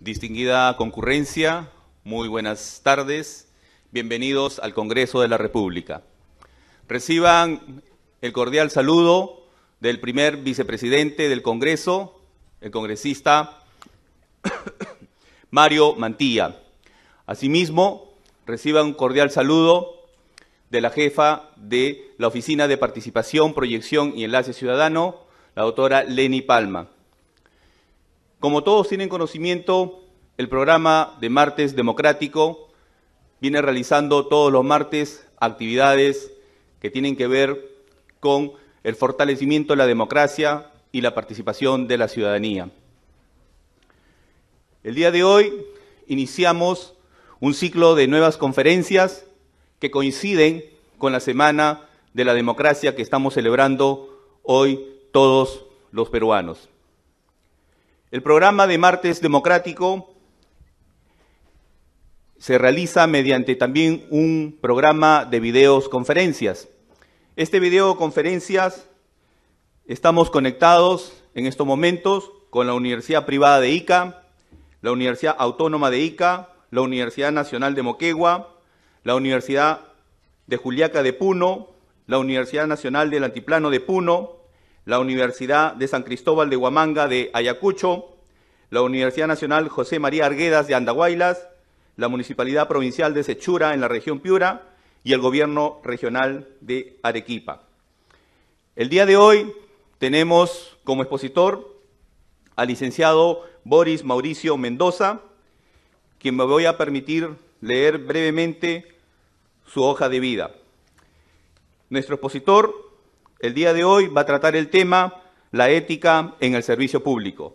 Distinguida concurrencia, muy buenas tardes. Bienvenidos al Congreso de la República. Reciban el cordial saludo del primer vicepresidente del Congreso, el congresista Mario Mantilla. Asimismo, reciban un cordial saludo de la jefa de la Oficina de Participación, Proyección y Enlace Ciudadano, la doctora Leni Palma. Como todos tienen conocimiento, el programa de Martes Democrático viene realizando todos los martes actividades que tienen que ver con el fortalecimiento de la democracia y la participación de la ciudadanía. El día de hoy iniciamos un ciclo de nuevas conferencias que coinciden con la Semana de la Democracia que estamos celebrando hoy todos los peruanos. El programa de Martes Democrático se realiza mediante también un programa de videoconferencias. Este videoconferencias estamos conectados en estos momentos con la Universidad Privada de Ica, la Universidad Autónoma de Ica, la Universidad Nacional de Moquegua, la Universidad de Juliaca de Puno, la Universidad Nacional del Antiplano de Puno, la Universidad de San Cristóbal de Huamanga de Ayacucho, la Universidad Nacional José María Arguedas de Andahuaylas, la Municipalidad Provincial de Sechura en la región Piura y el Gobierno Regional de Arequipa. El día de hoy tenemos como expositor al licenciado Boris Mauricio Mendoza, quien me voy a permitir leer brevemente su hoja de vida. Nuestro expositor el día de hoy va a tratar el tema la ética en el servicio público.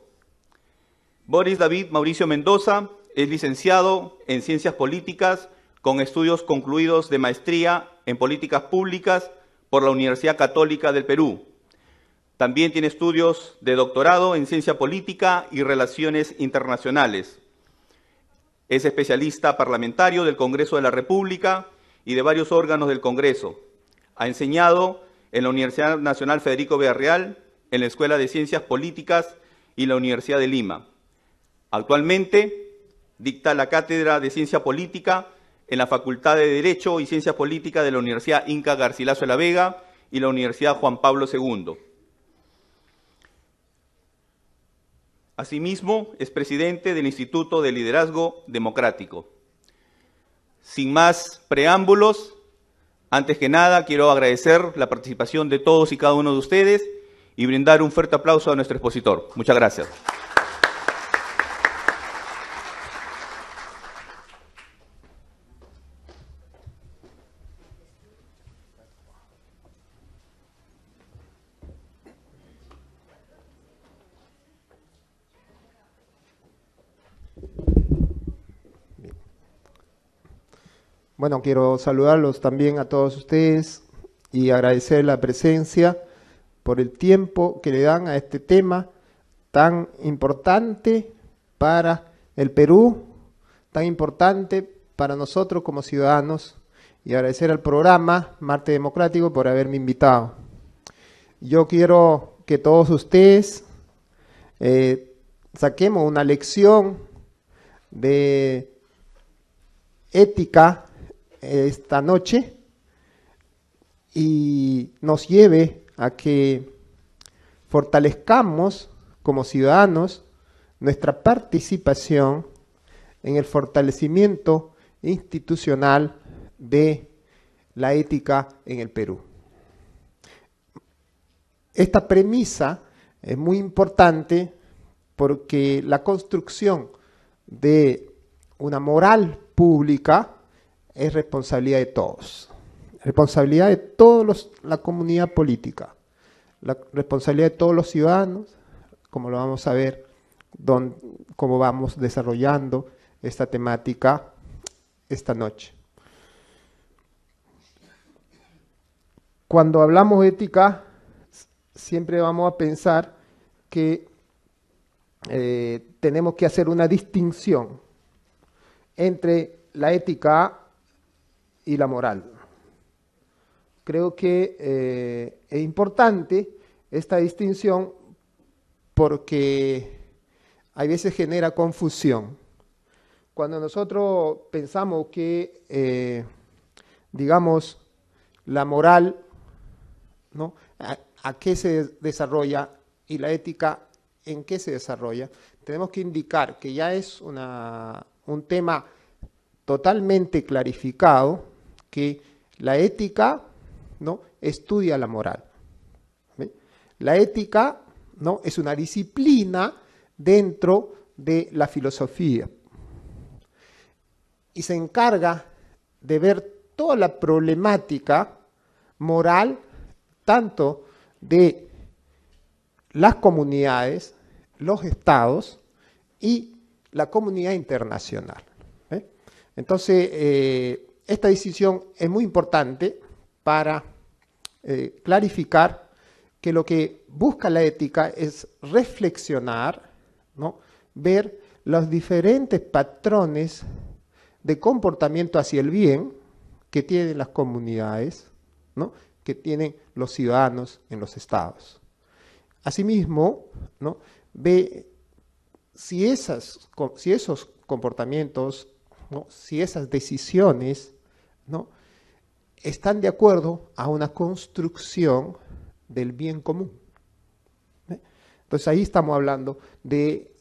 Boris David Mauricio Mendoza es licenciado en Ciencias Políticas con estudios concluidos de maestría en Políticas Públicas por la Universidad Católica del Perú. También tiene estudios de doctorado en Ciencia Política y Relaciones Internacionales. Es especialista parlamentario del Congreso de la República y de varios órganos del Congreso. Ha enseñado en la Universidad Nacional Federico Villarreal, en la Escuela de Ciencias Políticas y la Universidad de Lima. Actualmente dicta la Cátedra de Ciencia Política en la Facultad de Derecho y Ciencias Políticas de la Universidad Inca Garcilaso de la Vega y la Universidad Juan Pablo II. Asimismo, es presidente del Instituto de Liderazgo Democrático. Sin más preámbulos, antes que nada, quiero agradecer la participación de todos y cada uno de ustedes y brindar un fuerte aplauso a nuestro expositor. Muchas gracias. Bueno, quiero saludarlos también a todos ustedes y agradecer la presencia por el tiempo que le dan a este tema tan importante para el Perú, tan importante para nosotros como ciudadanos y agradecer al programa Marte Democrático por haberme invitado. Yo quiero que todos ustedes eh, saquemos una lección de ética esta noche y nos lleve a que fortalezcamos como ciudadanos nuestra participación en el fortalecimiento institucional de la ética en el Perú. Esta premisa es muy importante porque la construcción de una moral pública es responsabilidad de todos. Responsabilidad de toda la comunidad política, la responsabilidad de todos los ciudadanos, como lo vamos a ver, don, cómo vamos desarrollando esta temática esta noche. Cuando hablamos de ética, siempre vamos a pensar que eh, tenemos que hacer una distinción entre la ética y la moral. Creo que eh, es importante esta distinción porque a veces genera confusión. Cuando nosotros pensamos que, eh, digamos, la moral, ¿no? ¿A, qué se desarrolla? Y la ética, ¿en qué se desarrolla? Tenemos que indicar que ya es un tema totalmente clarificado, que la ética ¿no? estudia la moral. La ética ¿no? es una disciplina dentro de la filosofía y se encarga de ver toda la problemática moral, tanto de las comunidades, los estados y la comunidad internacional. Entonces, eh, esta decisión es muy importante para eh, clarificar que lo que busca la ética es reflexionar, ¿no? ver los diferentes patrones de comportamiento hacia el bien que tienen las comunidades, ¿no? que tienen los ciudadanos en los estados. Asimismo, ¿no? ve si, si esos comportamientos, ¿no? si esas decisiones están de acuerdo a una construcción del bien común. Entonces ahí estamos hablando de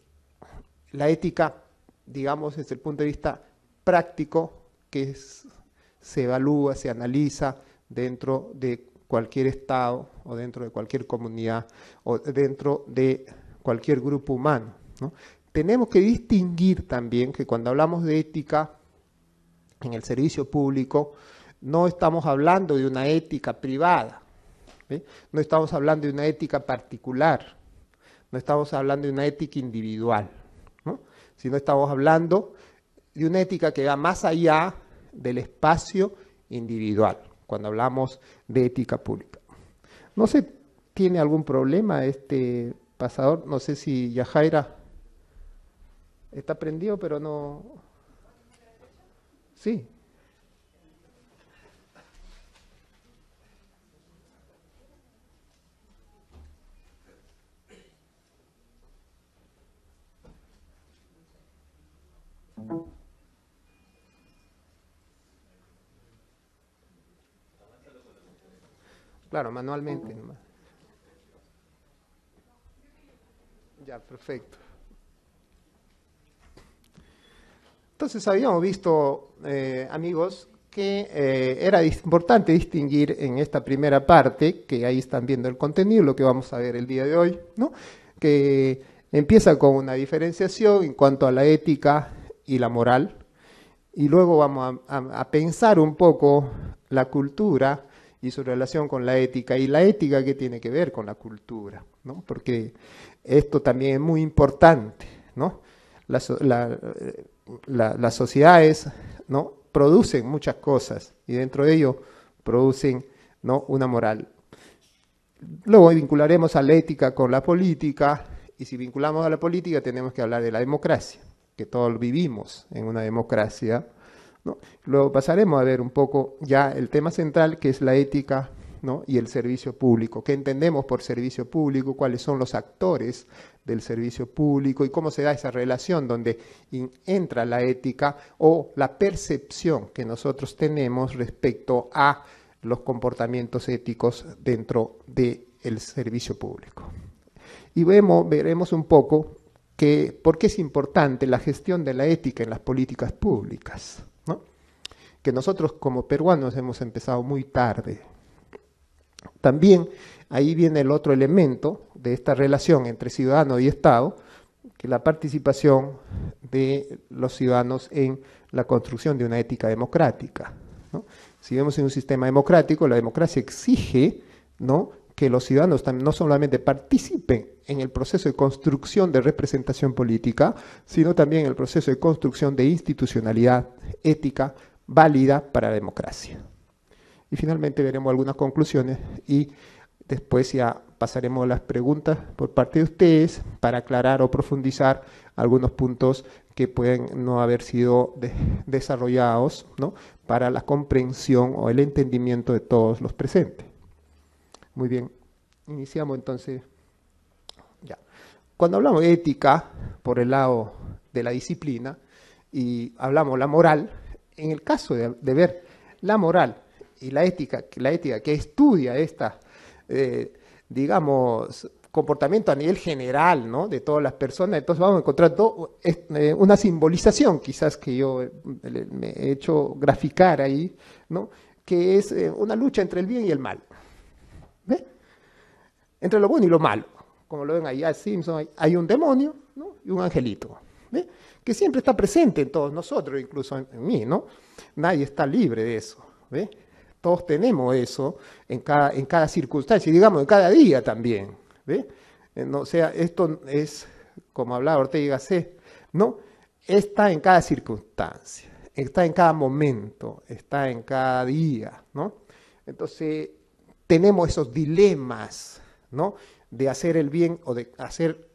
la ética, digamos, desde el punto de vista práctico, que se evalúa, se analiza dentro de cualquier Estado o dentro de cualquier comunidad o dentro de cualquier grupo humano. Tenemos que distinguir también que cuando hablamos de ética en el servicio público, no estamos hablando de una ética privada, no estamos hablando de una ética particular, no estamos hablando de una ética individual, ¿no? sino estamos hablando de una ética que va más allá del espacio individual, cuando hablamos de ética pública. No sé, ¿tiene algún problema este pasador? No sé si Yajaira está prendido, pero no... Sí. Claro, manualmente nomás. Ya, perfecto. Entonces habíamos visto, eh, amigos, que eh, era importante distinguir en esta primera parte, que ahí están viendo el contenido, lo que vamos a ver el día de hoy, ¿no? que empieza con una diferenciación en cuanto a la ética y la moral, y luego vamos a, pensar un poco la cultura y su relación con la ética, y la ética que tiene que ver con la cultura, porque esto también es muy importante. ¿no? las sociedades ¿no? producen muchas cosas y dentro de ello producen ¿no? una moral. Luego vincularemos a la ética con la política y si vinculamos a la política tenemos que hablar de la democracia, que todos vivimos en una democracia. Luego pasaremos a ver un poco ya el tema central que es la ética y el servicio público. ¿Qué entendemos por servicio público? ¿Cuáles son los actores del servicio público? ¿Y cómo se da esa relación donde entra la ética o la percepción que nosotros tenemos respecto a los comportamientos éticos dentro del servicio público? Y vemos, veremos un poco que, por qué es importante la gestión de la ética en las políticas públicas que nosotros como peruanos hemos empezado muy tarde también ahí viene el otro elemento de esta relación entre ciudadano y Estado, que es la participación de los ciudadanos en la construcción de una ética democrática. Si vemos en un sistema democrático, la democracia exige que los ciudadanos no solamente participen en el proceso de construcción de representación política, sino también en el proceso de construcción de institucionalidad ética válida para la democracia. Y finalmente veremos algunas conclusiones y después ya pasaremos las preguntas por parte de ustedes para aclarar o profundizar algunos puntos que pueden no haber sido desarrollados para la comprensión o el entendimiento de todos los presentes. Muy bien, iniciamos entonces. Cuando hablamos de ética por el lado de la disciplina y hablamos la moral, en el caso de ver la moral y la ética, la ética que estudia esta, eh, digamos, comportamiento a nivel general, De todas las personas. Entonces vamos a encontrar eh, una simbolización, quizás que yo eh, me he hecho graficar ahí, ¿no? Que es una lucha entre el bien y el mal. Entre lo bueno y lo malo. Como lo ven ahí a Simpson, hay un demonio y un angelito. Que siempre está presente en todos nosotros, incluso en, mí, ¿no? Nadie está libre de eso. ¿Ve? Todos tenemos eso en cada, en cada circunstancia, y digamos, en cada día también. ¿ve? Eh, o sea, esto es, como hablaba Ortega C, ¿no? está en cada circunstancia, está en cada momento, está en cada día. ¿no? Entonces, tenemos esos dilemas ¿no? de hacer el bien o de hacer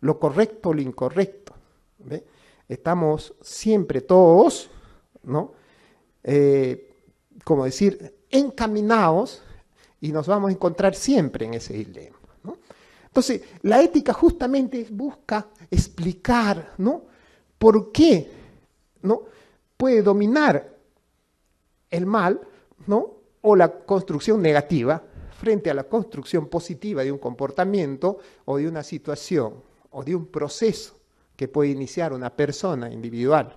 lo correcto o lo incorrecto. ¿ve? Estamos siempre todos, ¿no? Eh, como decir, encaminados y nos vamos a encontrar siempre en ese dilema. Entonces, la ética justamente busca explicar ¿no? por qué ¿no? puede dominar el mal ¿no? o la construcción negativa frente a la construcción positiva de un comportamiento o de una situación o de un proceso que puede iniciar una persona individual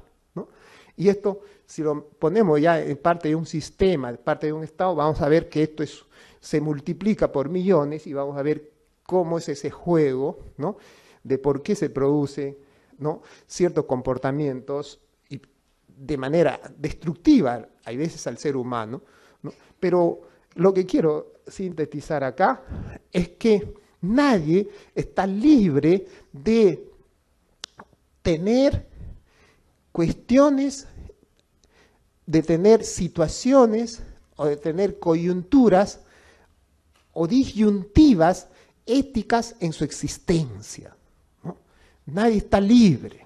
y esto, si lo ponemos ya en parte de un sistema, en parte de un Estado, vamos a ver que esto es, se multiplica por millones y vamos a ver cómo es ese juego, ¿no? De por qué se producen ¿no? ciertos comportamientos y de manera destructiva, hay veces al ser humano. Pero lo que quiero sintetizar acá es que nadie está libre de tener cuestiones, de tener situaciones o de tener coyunturas o disyuntivas éticas en su existencia. Nadie está libre,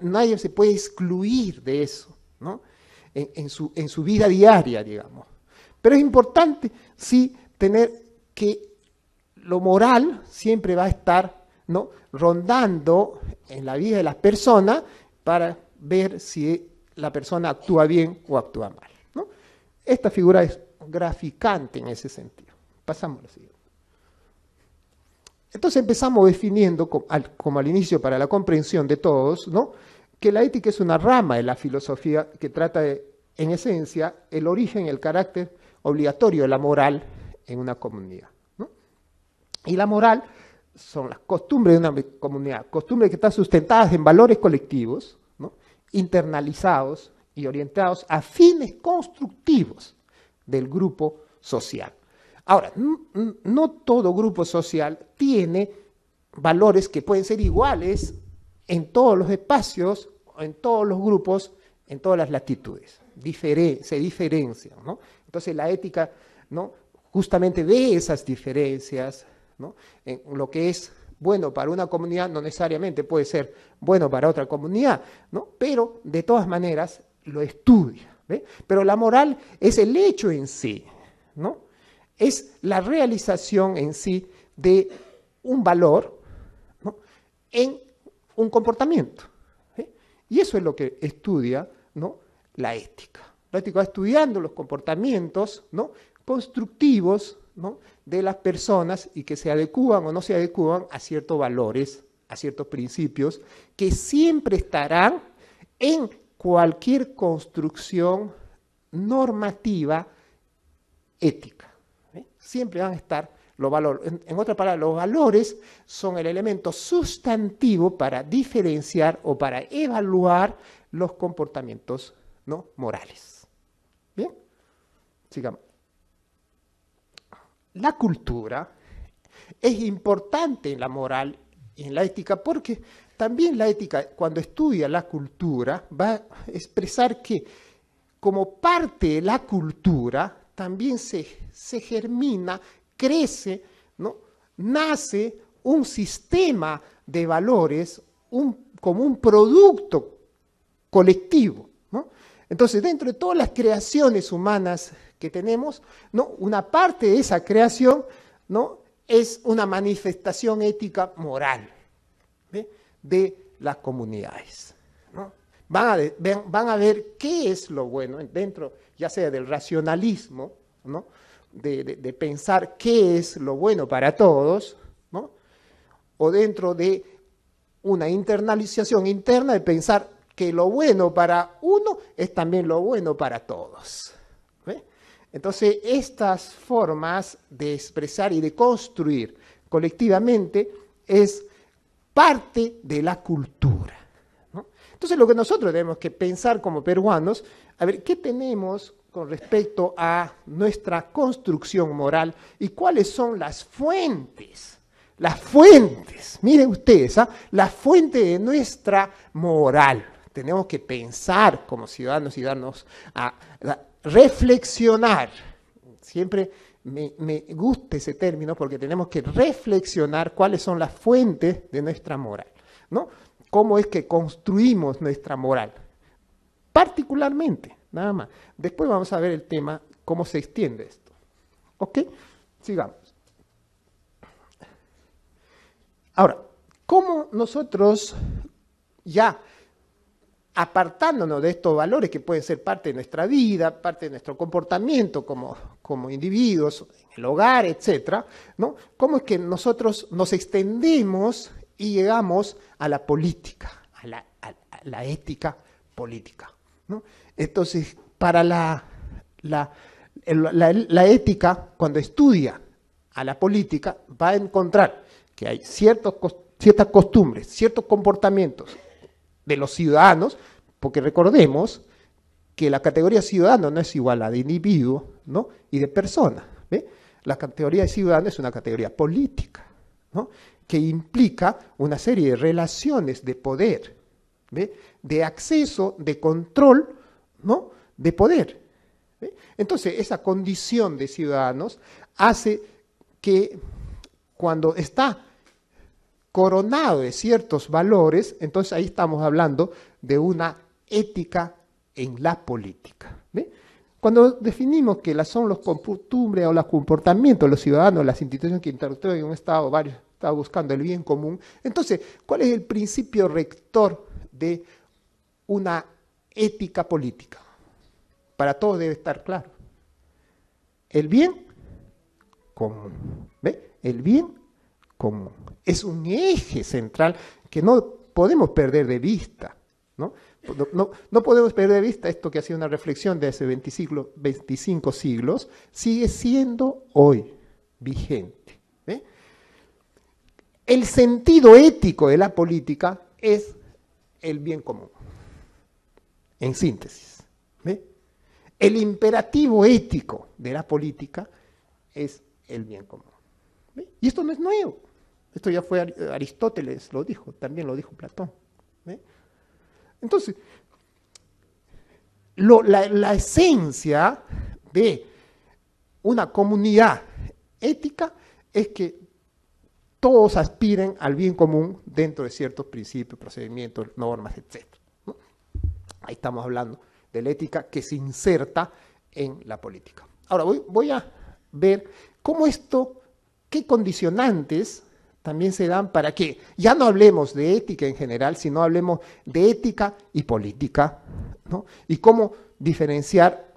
nadie se puede excluir de eso en, su, vida diaria, digamos. Pero es importante, sí, tener que lo moral siempre va a estar rondando en la vida de las personas para ver si la persona actúa bien o actúa mal. Esta figura es graficante en ese sentido. Pasamos a la siguiente. Entonces empezamos definiendo, como al, inicio para la comprensión de todos, que la ética es una rama de la filosofía que trata, en esencia, el origen, el carácter obligatorio de la moral en una comunidad. Y la moral son las costumbres de una comunidad, costumbres que están sustentadas en valores colectivos, internalizados y orientados a fines constructivos del grupo social. Ahora, no todo grupo social tiene valores que pueden ser iguales en todos los espacios, en todos los grupos, en todas las latitudes. se diferencian. Entonces la ética ¿no? justamente ve esas diferencias en lo que es bueno para una comunidad no necesariamente puede ser bueno para otra comunidad, ¿no? Pero de todas maneras lo estudia. Pero la moral es el hecho en sí, ¿no? Es la realización en sí de un valor en un comportamiento. Y eso es lo que estudia ¿no? la ética. La ética va estudiando los comportamientos ¿no? constructivos de las personas y que se adecúan o no se adecúan a ciertos valores, a ciertos principios, que siempre estarán en cualquier construcción normativa ética. Siempre van a estar los valores. En, otra palabra los valores son el elemento sustantivo para diferenciar o para evaluar los comportamientos ¿no? morales. Bien, sigamos la cultura es importante en la moral y en la ética porque también la ética, cuando estudia la cultura, va a expresar que como parte de la cultura también se, germina, crece, ¿no? nace un sistema de valores como un producto colectivo. Entonces, dentro de todas las creaciones humanas que tenemos, ¿no? Una parte de esa creación, ¿no? Es una manifestación ética moral de las comunidades. Van, a ver qué es lo bueno dentro, ya sea del racionalismo, de, pensar qué es lo bueno para todos, o dentro de una internalización interna de pensar que lo bueno para uno es también lo bueno para todos. Entonces, estas formas de expresar y de construir colectivamente es parte de la cultura. Entonces, lo que nosotros tenemos que pensar como peruanos, a ver, ¿qué tenemos con respecto a nuestra construcción moral y cuáles son las fuentes? Las fuentes, miren ustedes, ¿ah? la fuente de nuestra moral. Tenemos que pensar como ciudadanos y darnos a reflexionar. Siempre me, me, gusta ese término porque tenemos que reflexionar cuáles son las fuentes de nuestra moral, ¿no? Cómo es que construimos nuestra moral, particularmente, nada más. Después vamos a ver el tema, cómo se extiende esto. ¿Ok? Sigamos. Ahora, ¿cómo nosotros ya apartándonos de estos valores que pueden ser parte de nuestra vida, parte de nuestro comportamiento como, como individuos, en el hogar, etcétera, ¿no? ¿cómo es que nosotros nos extendemos y llegamos a la política, a la, ética política? Entonces, para la, la, la ética, cuando estudia a la política, va a encontrar que hay ciertos, ciertas costumbres, ciertos comportamientos, de los ciudadanos, porque recordemos que la categoría ciudadano no es igual a de individuo ¿no? y de persona. La categoría de ciudadano es una categoría política, ¿no? que implica una serie de relaciones de poder, de acceso, de control, ¿no? de poder. Entonces, esa condición de ciudadanos hace que cuando está coronado de ciertos valores, entonces ahí estamos hablando de una ética en la política. Cuando definimos que son los costumbres o los comportamientos de los ciudadanos, las instituciones que interactúan en un Estado, varios está buscando el bien común, entonces, ¿cuál es el principio rector de una ética política? Para todos debe estar claro. El bien común. El bien común. Es un eje central que no podemos perder de vista. ¿no? podemos perder de vista esto que ha sido una reflexión de hace 20 siglo, 25 siglos, sigue siendo hoy vigente. El sentido ético de la política es el bien común, en síntesis. El imperativo ético de la política es el bien común. Y esto no es nuevo. Esto ya fue Aristóteles, lo dijo, también lo dijo Platón. Entonces, la, esencia de una comunidad ética es que todos aspiren al bien común dentro de ciertos principios, procedimientos, normas, etc. Ahí estamos hablando de la ética que se inserta en la política. Ahora voy a ver cómo esto, qué condicionantes también se dan para que ya no hablemos de ética en general, sino hablemos de ética y política, ¿no? Y cómo diferenciar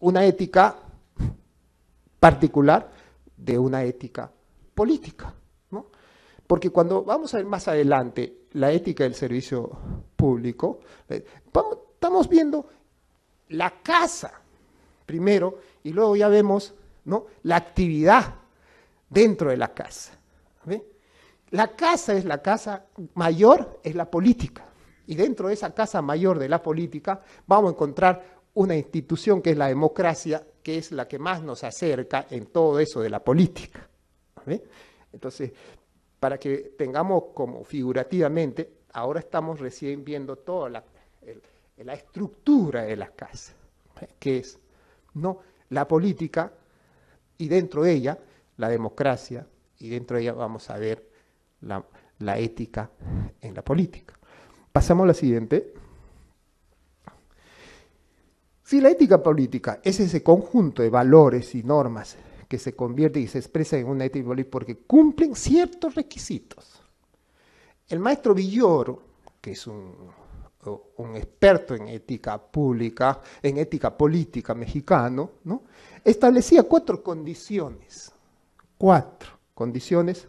una ética particular de una ética política, ¿no? Porque cuando vamos a ver más adelante la ética del servicio público, eh, estamos viendo la casa primero y luego ya vemos ¿no? la actividad dentro de la casa. La casa es la casa mayor, es la política. Y dentro de esa casa mayor de la política vamos a encontrar una institución que es la democracia, que es la que más nos acerca en todo eso de la política. Entonces, para que tengamos como figurativamente, ahora estamos recién viendo toda la, estructura de la casa, que es ¿no? la política y dentro de ella la democracia, y dentro de ella vamos a ver la, ética en la política. Pasamos a la siguiente. Si la ética política es ese conjunto de valores y normas que se convierte y se expresa en una ética política porque cumplen ciertos requisitos. El maestro Villoro, que es un, un experto en ética pública, en ética política mexicano, ¿no? establecía cuatro condiciones. Cuatro condiciones,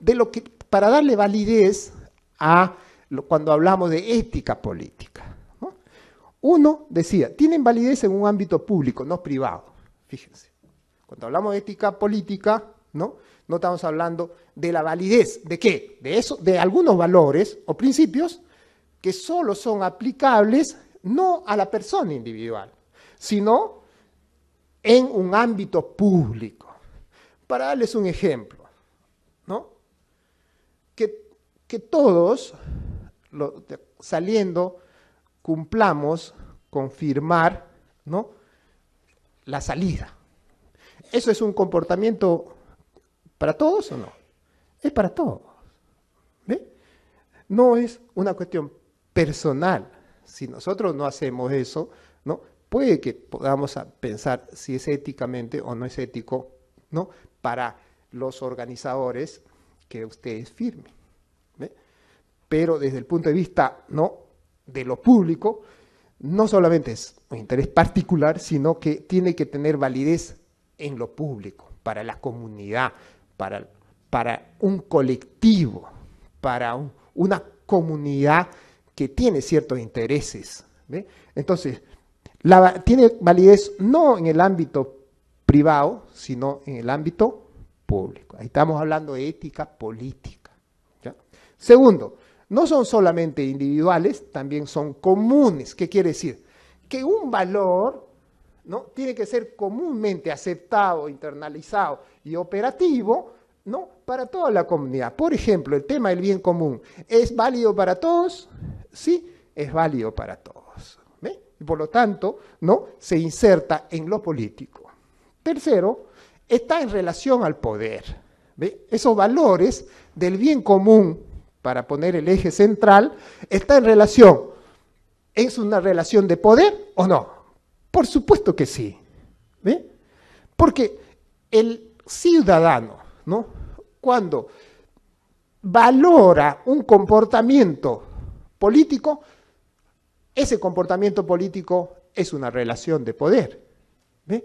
de lo que, para darle validez a cuando hablamos de ética política. Uno decía, tienen validez en un ámbito público, no privado. Fíjense, cuando hablamos de ética política, ¿no? No estamos hablando de la validez, ¿de qué? De eso, de algunos valores o principios que solo son aplicables no a la persona individual, sino en un ámbito público. Para darles un ejemplo, ¿no? Que, que todos, saliendo, cumplamos con firmar, ¿no? La salida. ¿Eso es un comportamiento para todos o no? Es para todos. No es una cuestión personal. Si nosotros no hacemos eso, ¿no? puede que podamos pensar si es éticamente o no es ético ¿no? Para los organizadores que ustedes firmen. Pero desde el punto de vista ¿no? de lo público, no solamente es un interés particular, sino que tiene que tener validez en lo público, para la comunidad, para, para un colectivo, para una comunidad que tiene ciertos intereses. Entonces, la, tiene validez no en el ámbito privado, sino en el ámbito público. Ahí estamos hablando de ética política. Segundo, no son solamente individuales, también son comunes. ¿Qué quiere decir? Que un valor ¿no? tiene que ser comúnmente aceptado, internalizado y operativo ¿no? para toda la comunidad. Por ejemplo, el tema del bien común. ¿Es válido para todos? Sí, es válido para todos. Y por lo tanto, ¿no? se inserta en lo político. Tercero, está en relación al poder. ¿Ve? Esos valores del bien común, para poner el eje central, está en relación. ¿Es una relación de poder o no? Por supuesto que sí. Porque el ciudadano, ¿no? cuando valora un comportamiento político, ese comportamiento político es una relación de poder. ¿Ve?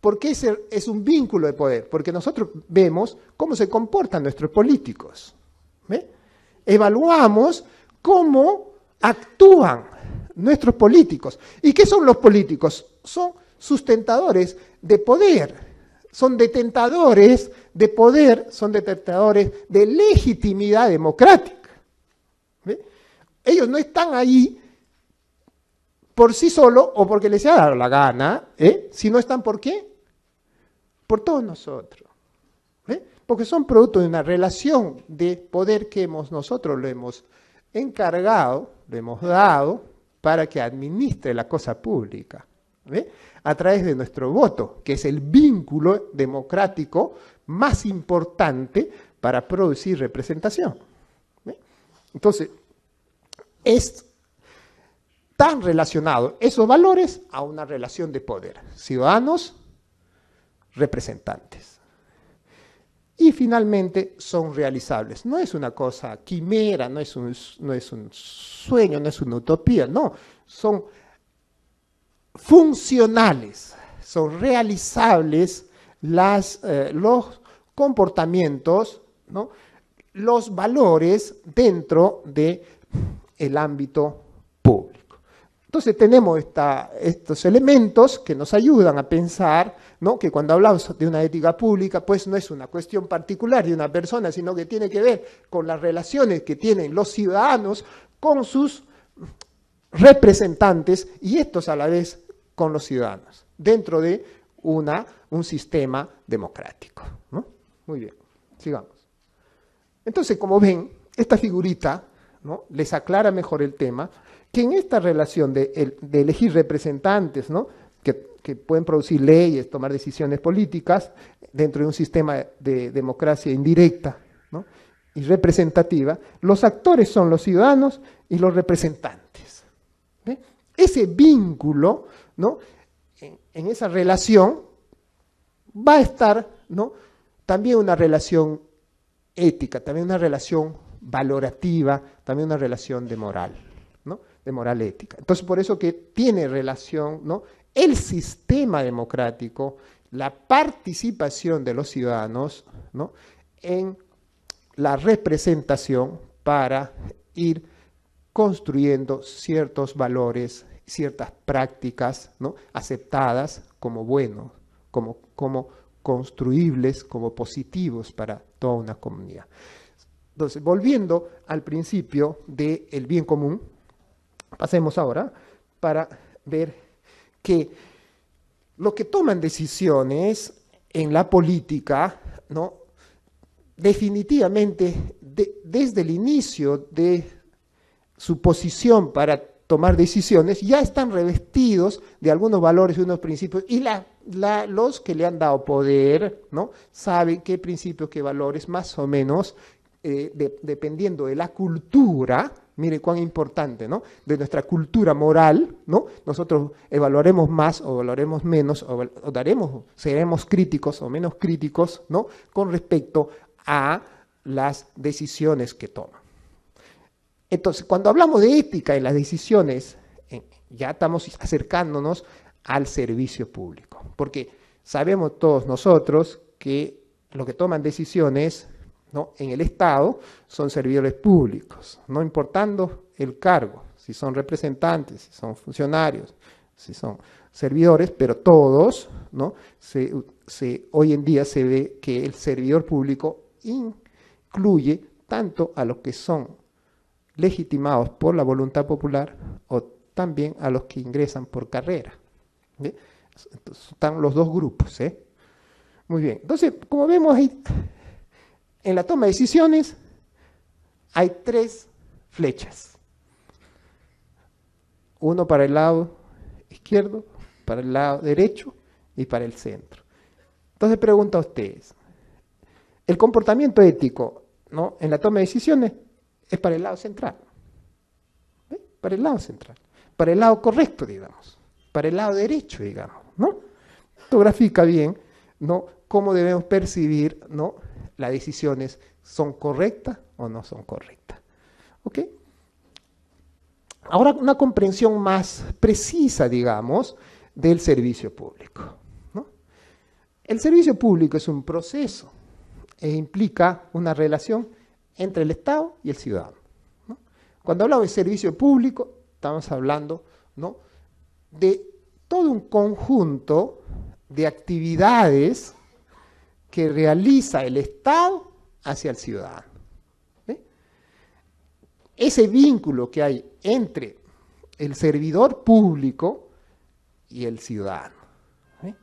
Porque ese es un vínculo de poder, porque nosotros vemos cómo se comportan nuestros políticos. Evaluamos cómo actúan nuestros políticos. ¿Y qué son los políticos? Son sustentadores de poder, son detentadores de poder, son detentadores de legitimidad democrática. Ellos no están ahí por sí solo o porque les ha dado la gana, ¿eh? si no están por qué, por todos nosotros. ¿eh? Porque son producto de una relación de poder que hemos, nosotros lo hemos encargado, le hemos dado para que administre la cosa pública. ¿eh? A través de nuestro voto, que es el vínculo democrático más importante para producir representación. Entonces, es están relacionados esos valores a una relación de poder. Ciudadanos, representantes. Y finalmente son realizables. No es una cosa quimera, no es un, no es un sueño, no es una utopía, no. Son funcionales, son realizables las, eh, los comportamientos, ¿no? los valores dentro del el ámbito entonces tenemos estos elementos que nos ayudan a pensar que cuando hablamos de una ética pública, pues no es una cuestión particular de una persona, sino que tiene que ver con las relaciones que tienen los ciudadanos con sus representantes y estos a la vez con los ciudadanos, dentro de un sistema democrático. Muy bien, sigamos. Entonces, como ven, esta figurita les aclara mejor el tema, que en esta relación de, elegir representantes, ¿no? que, pueden producir leyes, tomar decisiones políticas dentro de un sistema de democracia indirecta y representativa, los actores son los ciudadanos y los representantes. Ese vínculo, ¿no? En, esa relación, va a estar ¿no? también una relación ética, también una relación valorativa, también una relación de moral, de moral ética. Entonces, por eso que tiene relación ¿no? el sistema democrático, la participación de los ciudadanos ¿no? en la representación para ir construyendo ciertos valores, ciertas prácticas ¿no? aceptadas como buenos, como, como construibles, como positivos para toda una comunidad. Entonces, volviendo al principio del bien común, pasemos ahora para ver que lo que toman decisiones en la política, ¿no? definitivamente desde el inicio de su posición para tomar decisiones, ya están revestidos de algunos valores y unos principios, y los que le han dado poder, ¿no? Saben qué principios, qué valores más o menos eh, dependiendo de la cultura, mire cuán importante, ¿no? De nuestra cultura moral, ¿no? Nosotros evaluaremos más o evaluaremos menos o, daremos, seremos críticos o menos críticos, ¿no? Con respecto a las decisiones que toma Entonces, cuando hablamos de ética en las decisiones, eh, ya estamos acercándonos al servicio público, porque sabemos todos nosotros que los que toman decisiones en el Estado son servidores públicos, no importando el cargo, si son representantes, si son funcionarios, si son servidores, pero todos, ¿no? Se, hoy en día se ve que el servidor público incluye tanto a los que son legitimados por la voluntad popular o también a los que ingresan por carrera. están los dos grupos. ¿eh? Muy bien, entonces, como vemos, ahí en la toma de decisiones hay tres flechas. Uno para el lado izquierdo, para el lado derecho y para el centro. Entonces pregunto a ustedes, el comportamiento ético ¿no? en la toma de decisiones es para el lado central. ¿Eh? Para el lado central. Para el lado correcto, digamos. Para el lado derecho, digamos. ¿no? Esto grafica bien ¿no? cómo debemos percibir ¿no? las decisiones son correctas o no son correctas. ¿Ok? Ahora una comprensión más precisa, digamos, del servicio público. El servicio público es un proceso e implica una relación entre el Estado y el ciudadano. Cuando hablamos de servicio público, estamos hablando ¿no? de todo un conjunto de actividades que realiza el Estado hacia el ciudadano. ¿eh? Ese vínculo que hay entre el servidor público y el ciudadano. ¿eh?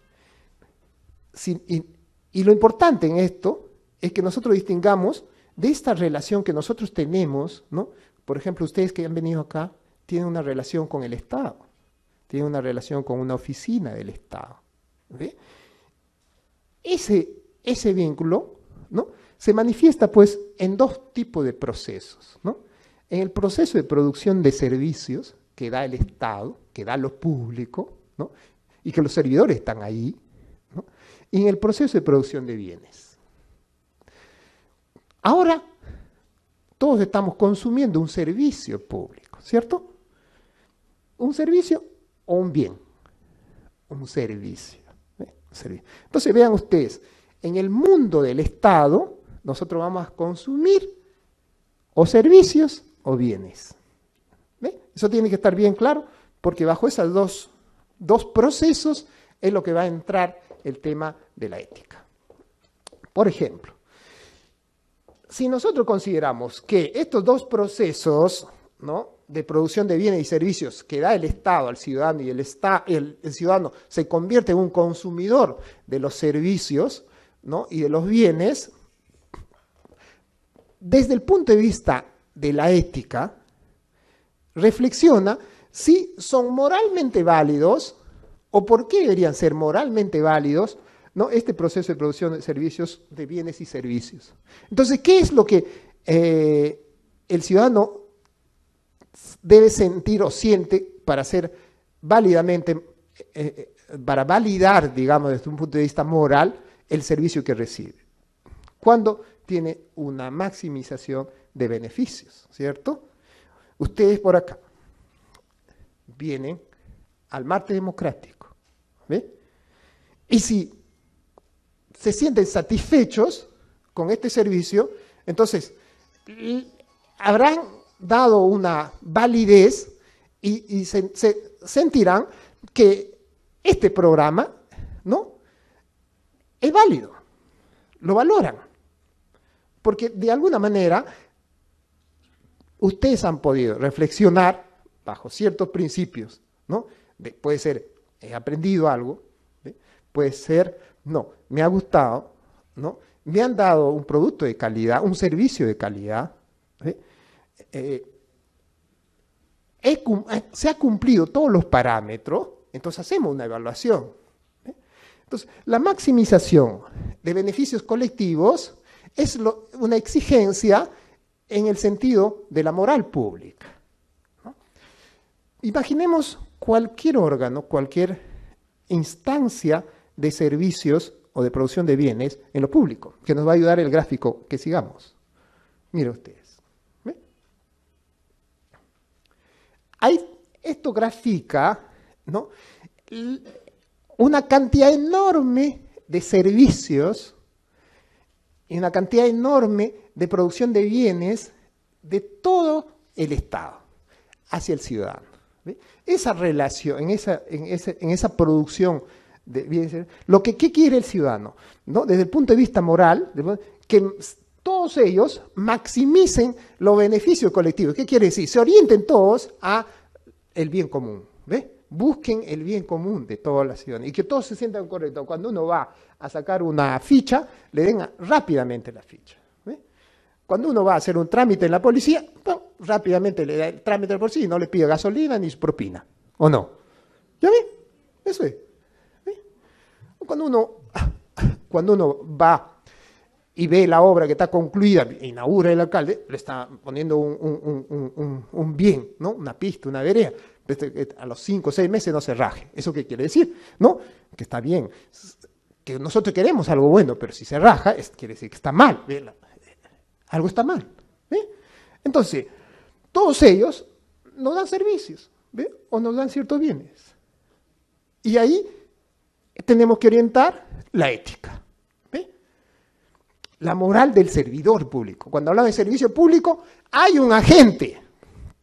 y, lo importante en esto es que nosotros distingamos de esta relación que nosotros tenemos, ¿no? Por ejemplo, ustedes que han venido acá tienen una relación con el Estado, tienen una relación con una oficina del Estado. ¿eh? Ese, ese vínculo, ¿no? Se manifiesta pues en dos tipos de procesos, En el proceso de producción de servicios que da el Estado, que da lo público, ¿no? Y que los servidores están ahí, ¿no? Y en el proceso de producción de bienes. Ahora, todos estamos consumiendo un servicio público, ¿cierto? Un servicio o un bien. Un servicio. ¿eh? Entonces, vean ustedes, en el mundo del Estado, nosotros vamos a consumir o servicios o bienes. Eso tiene que estar bien claro, porque bajo esos dos, procesos es lo que va a entrar el tema de la ética. Por ejemplo, si nosotros consideramos que estos dos procesos de producción de bienes y servicios que da el Estado al ciudadano y el, el ciudadano se convierte en un consumidor de los servicios, y de los bienes, desde el punto de vista de la ética, reflexiona si son moralmente válidos o por qué deberían ser moralmente válidos ¿no? este proceso de producción de servicios, de bienes y servicios. Entonces, ¿qué es lo que eh, el ciudadano debe sentir o siente para ser válidamente, eh, eh, para validar, digamos, desde un punto de vista moral, el servicio que recibe. Cuando tiene una maximización de beneficios, ¿cierto? Ustedes por acá vienen al marte democrático, Y si se sienten satisfechos con este servicio, entonces habrán dado una validez y, se sentirán que este programa, ¿no? es válido, lo valoran, porque de alguna manera ustedes han podido reflexionar bajo ciertos principios, ¿no? puede ser, he aprendido algo, puede ser, no, me ha gustado, ¿no? Me han dado un producto de calidad, un servicio de calidad, eh, eh, se ha cumplido todos los parámetros, entonces hacemos una evaluación, entonces, la maximización de beneficios colectivos es una exigencia en el sentido de la moral pública. Imaginemos cualquier órgano, cualquier instancia de servicios o de producción de bienes en lo público, que nos va a ayudar el gráfico que sigamos. Mire ustedes. esto grafica ¿no? una cantidad enorme de servicios y una cantidad enorme de producción de bienes de todo el Estado hacia el ciudadano. Esa relación, en esa, en, esa producción de bienes, lo que ¿qué quiere el ciudadano, ¿No? desde el punto de vista moral, que todos ellos maximicen los beneficios colectivos. ¿Qué quiere decir? Se orienten todos a el bien común. ¿Ve? busquen el bien común de todas las ciudades y que todos se sientan correctos. Cuando uno va a sacar una ficha, le den rápidamente la ficha. ¿eh? Cuando uno va a hacer un trámite en la policía, rápidamente le da el trámite por policía y no le pide gasolina ni propina, ¿o no? ¿Ya ve? Eso es. ¿eh? Cuando, uno, cuando uno va y ve la obra que está concluida, inaugura el alcalde, le está poniendo un, bien, ¿no? una pista, una vereda este, eh, a los cinco o seis meses no se raje. ¿Eso qué quiere decir? ¿No? Que está bien. Que nosotros queremos algo bueno, pero si se raja, quiere decir que está mal. Eh, algo está mal. Entonces, todos ellos nos dan servicios o nos dan ciertos bienes. Y ahí tenemos que orientar la ética. La moral del servidor público. Cuando hablamos de servicio público, hay un agente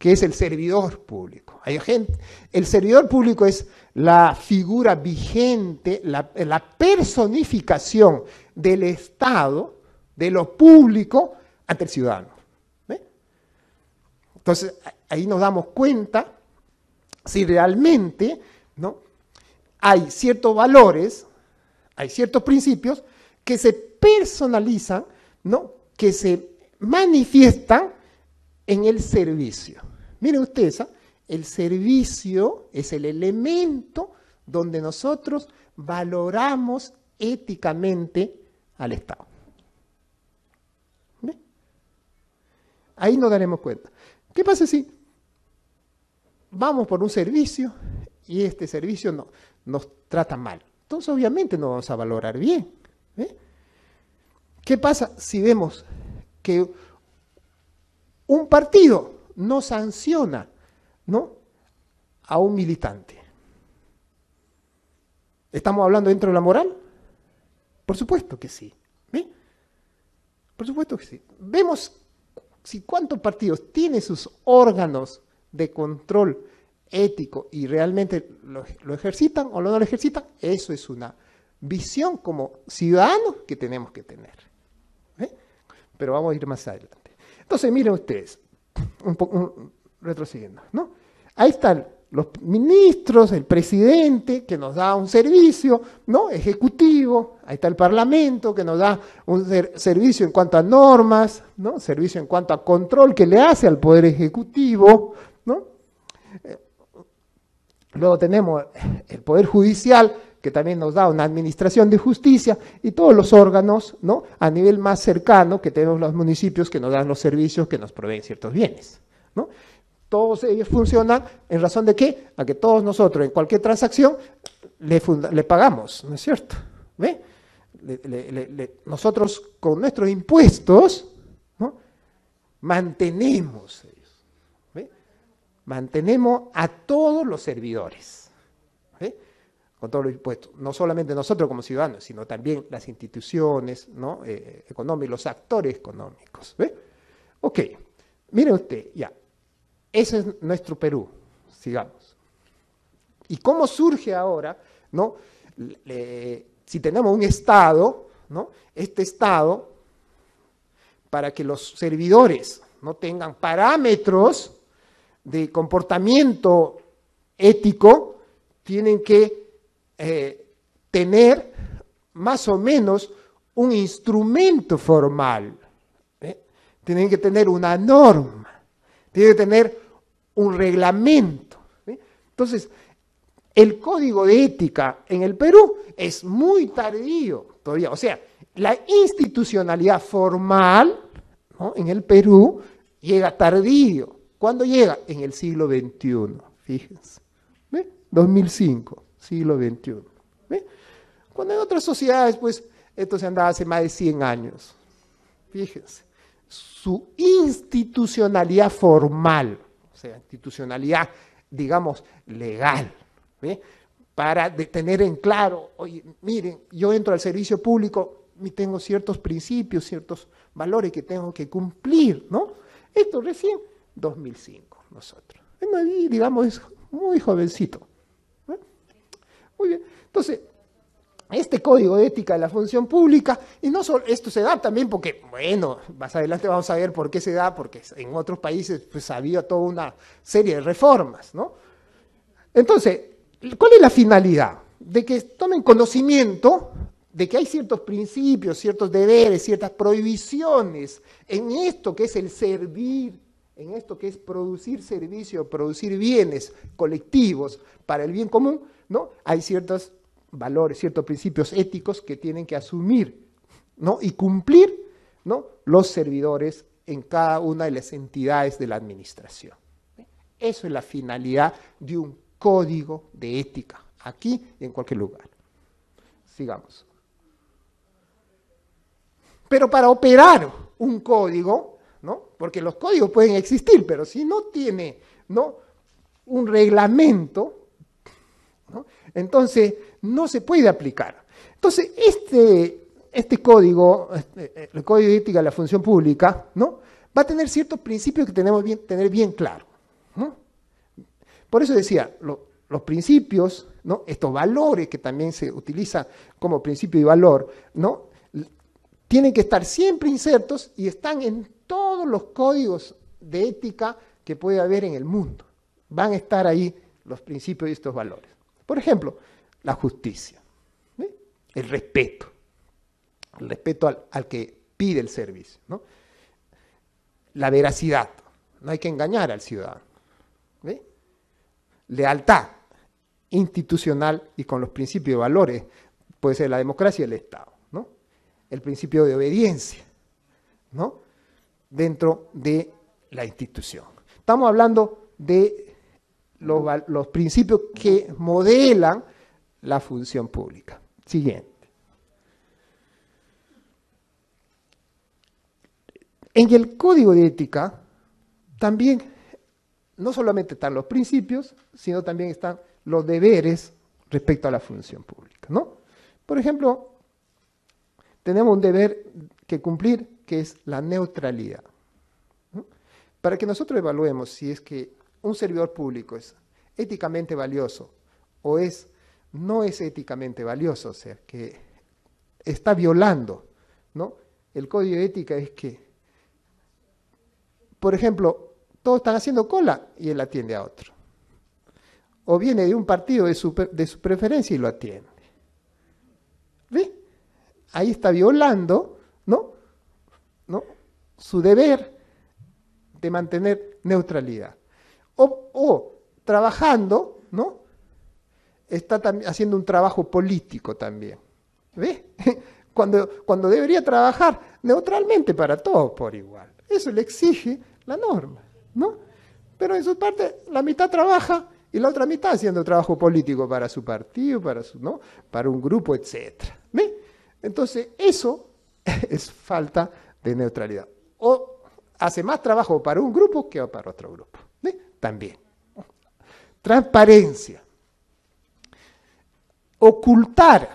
que es el servidor público. Hay gente, el servidor público es la figura vigente, la, personificación del Estado, de lo público, ante el ciudadano. Entonces, ahí nos damos cuenta si realmente ¿no? hay ciertos valores, hay ciertos principios que se personalizan, ¿no? que se manifiestan en el servicio. Miren ustedes, el servicio es el elemento donde nosotros valoramos éticamente al Estado. Ahí nos daremos cuenta. ¿Qué pasa si vamos por un servicio y este servicio nos trata mal? Entonces obviamente no vamos a valorar bien. ¿Qué pasa si vemos que un partido no sanciona ¿no? a un militante. ¿Estamos hablando dentro de la moral? Por supuesto que sí. Por supuesto que sí. Vemos si cuántos partidos tienen sus órganos de control ético y realmente lo, ejercitan o no lo ejercitan, eso es una visión como ciudadanos que tenemos que tener. Pero vamos a ir más adelante. Entonces, miren ustedes, un poco retrocediendo, ¿no? Ahí están los ministros, el presidente que nos da un servicio, ¿no? Ejecutivo, ahí está el parlamento que nos da un servicio en cuanto a normas, ¿no? Servicio en cuanto a control que le hace al poder ejecutivo, ¿no? Eh, luego tenemos el poder judicial que también nos da una administración de justicia y todos los órganos, ¿no? A nivel más cercano que tenemos los municipios que nos dan los servicios, que nos proveen ciertos bienes, ¿no? Todos ellos funcionan en razón de qué? A que todos nosotros en cualquier transacción le, pagamos, ¿no es cierto? nosotros con nuestros impuestos mantenemos, ¿ve? mantenemos a todos los servidores con todos los impuestos. No solamente nosotros como ciudadanos, sino también las instituciones ¿no? Eh, económicas, los actores económicos. Ok, miren usted, ya, ese es nuestro Perú, sigamos. ¿Y cómo surge ahora, no? si tenemos un Estado, ¿no? Este Estado, para que los servidores no tengan parámetros de comportamiento ético, tienen que eh, tener más o menos un instrumento formal. ¿eh? Tienen que tener una norma, tienen que tener un reglamento. ¿eh? Entonces, el código de ética en el Perú es muy tardío todavía. O sea, la institucionalidad formal en el Perú llega tardío. ¿Cuándo llega? En el siglo XXI, fíjense. 2005 siglo XXI. Cuando en otras sociedades, pues, esto se andaba hace más de 100 años. Fíjense, su institucionalidad formal, o sea, institucionalidad, digamos, legal, para tener en claro, oye, miren, yo entro al servicio público y tengo ciertos principios, ciertos valores que tengo que cumplir, ¿no? Esto recién 2005, nosotros. digamos, es muy jovencito. Muy bien. Entonces, este código de ética de la función pública, y no solo esto se da también porque, bueno, más adelante vamos a ver por qué se da, porque en otros países pues había toda una serie de reformas, ¿no? Entonces, ¿cuál es la finalidad? De que tomen conocimiento de que hay ciertos principios, ciertos deberes, ciertas prohibiciones en esto que es el servir, en esto que es producir servicio, producir bienes colectivos para el bien común, ¿no? Hay ciertos valores, ciertos principios éticos que tienen que asumir, ¿no? Y cumplir, ¿no? Los servidores en cada una de las entidades de la administración. Eso es la finalidad de un código de ética, aquí y en cualquier lugar. Sigamos. Pero para operar un código, ¿no? Porque los códigos pueden existir, pero si no tiene, ¿no? un reglamento, entonces, no se puede aplicar. Entonces, este, este código, este, eh, el código de ética de la función pública, ¿no? va a tener ciertos principios que tenemos que tener bien claro. Por eso decía, los principios, ¿no? estos valores que también se utilizan como principio y valor, ¿no? tienen que estar siempre insertos y están en todos los códigos de ética que puede haber en el mundo. Van a estar ahí los principios y estos valores. Por ejemplo, la justicia, el respeto, el respeto al, que pide el servicio, ¿no? la veracidad, no hay que engañar al ciudadano, lealtad institucional y con los principios y valores, puede ser la democracia y el Estado, el principio de obediencia ¿no? dentro de la institución. Estamos hablando de los, principios que modelan la función pública. Siguiente. En el código de ética también no solamente están los principios, sino también están los deberes respecto a la función pública, ¿no? Por ejemplo, tenemos un deber que cumplir que es la neutralidad. Para que nosotros evaluemos si es que un servidor público es éticamente valioso o es no es éticamente valioso, o sea, que está violando, ¿no? El código de ética es que, por ejemplo, todos están haciendo cola y él atiende a otro. O viene de un partido de su, preferencia y lo atiende. ¿Ve? Ahí está violando, ¿no? ¿No? Su deber de mantener neutralidad o, trabajando, ¿no? Está haciendo un trabajo político también. ¿Ves? Cuando, cuando debería trabajar neutralmente para todos por igual. Eso le exige la norma, ¿no? Pero en su parte, la mitad trabaja y la otra mitad haciendo trabajo político para su partido, para, su, ¿no? para un grupo, etc. Entonces, eso es falta de neutralidad. O hace más trabajo para un grupo que para otro grupo también. Transparencia. Ocultar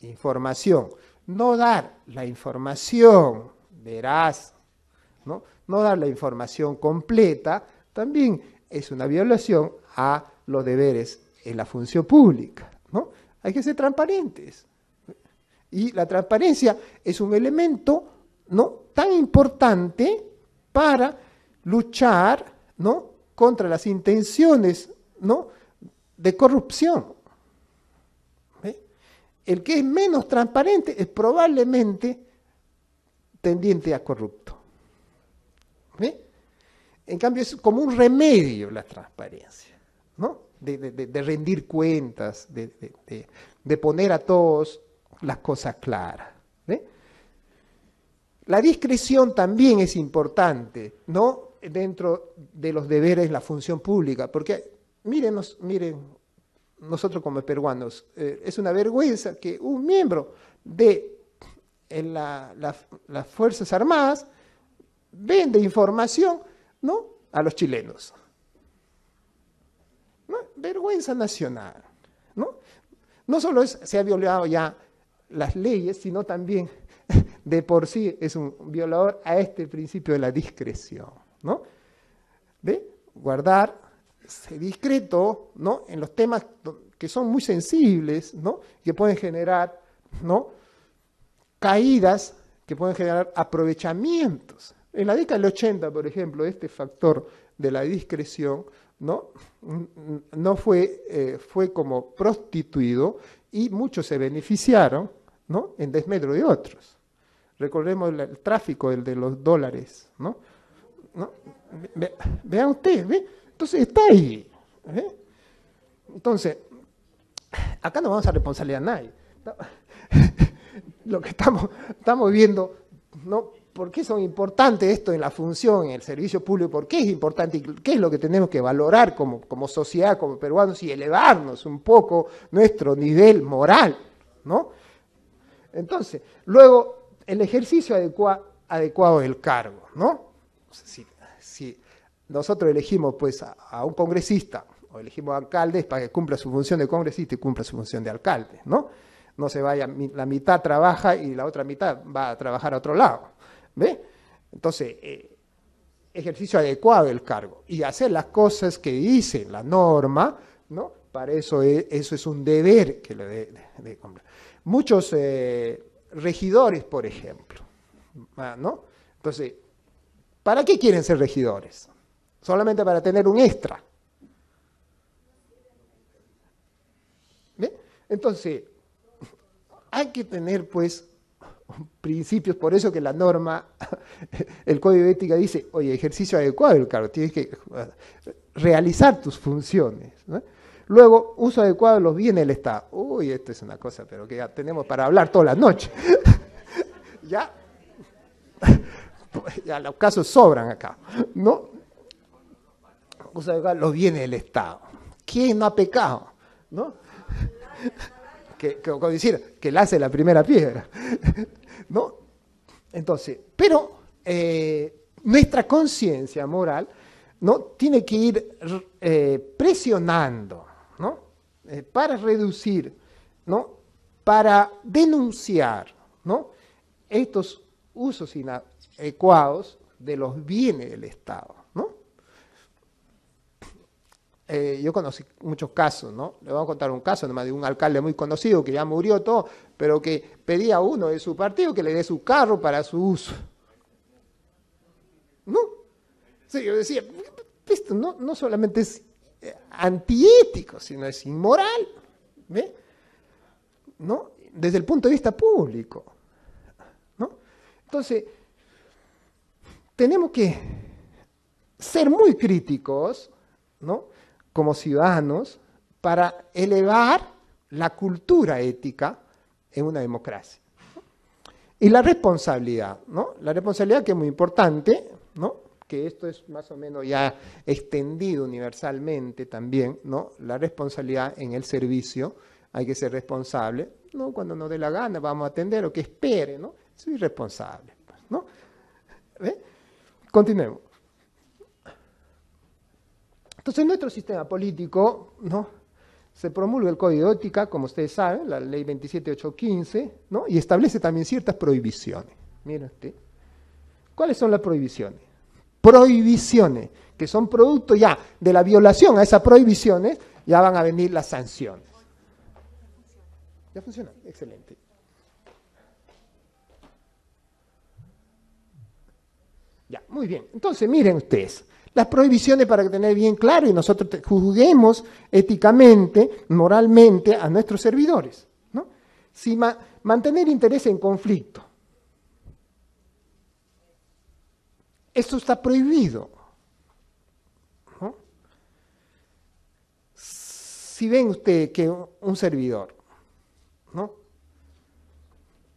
información. No dar la información veraz, ¿no? no dar la información completa, también es una violación a los deberes en la función pública. ¿no? Hay que ser transparentes. Y la transparencia es un elemento ¿no? tan importante para luchar ¿no? contra las intenciones ¿no? de corrupción. El que es menos transparente es probablemente tendiente a corrupto. En cambio, es como un remedio la transparencia, ¿no? de, rendir cuentas, de, poner a todos las cosas claras. La discreción también es importante, ¿no? dentro de los deberes la función pública, porque miren, miren nosotros como peruanos, eh, es una vergüenza que un miembro de las Fuerzas Armadas vende información ¿no? a los chilenos. Vergüenza nacional. ¿no? no solo se ha violado ya las leyes, sino también de por sí es un violador a este principio de la discreción. ¿no? De guardar, ser discreto, ¿no? En los temas que son muy sensibles, ¿no? Que pueden generar, ¿no? Caídas que pueden generar aprovechamientos. En la década del 80, por ejemplo, este factor de la discreción, ¿no? No fue, eh, fue como prostituido y muchos se beneficiaron, ¿no? En desmedro de otros. Recordemos el, tráfico el de los dólares, ¿no? ¿no? ustedes, Entonces está ahí. Entonces, acá no vamos a responsabilizar a nadie. Lo que estamos, estamos viendo, ¿no? ¿Por qué son importantes esto en la función, en el servicio público? ¿Por qué es importante? ¿Qué es lo que tenemos que valorar como, sociedad, como peruanos y elevarnos un poco nuestro nivel moral, ¿no? Entonces, luego, el ejercicio adecuado del cargo, ¿no? Si, nosotros elegimos pues, a, un congresista o elegimos a alcaldes para que cumpla su función de congresista y cumpla su función de alcalde, ¿no? No se vaya, la mitad trabaja y la otra mitad va a trabajar a otro lado. ¿Ve? Entonces, eh, ejercicio adecuado del cargo y hacer las cosas que dice la norma, ¿no? Para eso es, eso es un deber que le Muchos eh, regidores, por ejemplo, ¿ah, ¿no? Entonces, ¿Para qué quieren ser regidores? Solamente para tener un extra. Entonces, hay que tener pues principios, por eso que la norma, el código de ética dice, oye, ejercicio adecuado claro, tienes que eh, realizar tus funciones. Luego, uso adecuado de los bienes del Estado. Uy, esto es una cosa, pero que ya tenemos para hablar toda la noche. ya los casos sobran acá, ¿no? los bienes del Estado. ¿Quién no ha pecado? ¿No? Que, que, la hace la primera piedra, ¿no? Entonces, pero eh, nuestra conciencia moral, ¿no? Tiene que ir eh, presionando, ¿no? Eh, para reducir, ¿no? Para denunciar, ¿no? Estos usos ecuados de los bienes del Estado. Eh, yo conocí muchos casos, ¿no? Le voy a contar un caso nomás de un alcalde muy conocido que ya murió todo, pero que pedía a uno de su partido que le dé su carro para su uso. ¿No? Sí, yo decía, esto no, solamente es eh, antiético, sino es inmoral. ¿No? Desde el punto de vista público. ¿No? Entonces, tenemos que ser muy críticos, ¿no? Como ciudadanos, para elevar la cultura ética en una democracia. Y la responsabilidad, ¿no? La responsabilidad que es muy importante, ¿no? Que esto es más o menos ya extendido universalmente también, ¿no? La responsabilidad en el servicio, hay que ser responsable, ¿no? Cuando nos dé la gana vamos a atender o que espere, ¿no? Soy responsable, pues, ¿no? Continuemos. Entonces, nuestro sistema político, ¿no? Se promulga el Código de Ética, como ustedes saben, la ley 27815, ¿no? Y establece también ciertas prohibiciones. Mira, usted. ¿Cuáles son las prohibiciones? Prohibiciones, que son producto ya de la violación a esas prohibiciones, ya van a venir las sanciones. Ya funciona, excelente. Ya, muy bien. Entonces, miren ustedes, las prohibiciones para tener bien claro y nosotros juzguemos éticamente, moralmente a nuestros servidores. ¿no? Si mantener interés en conflicto, eso está prohibido. Si ven ustedes que un servidor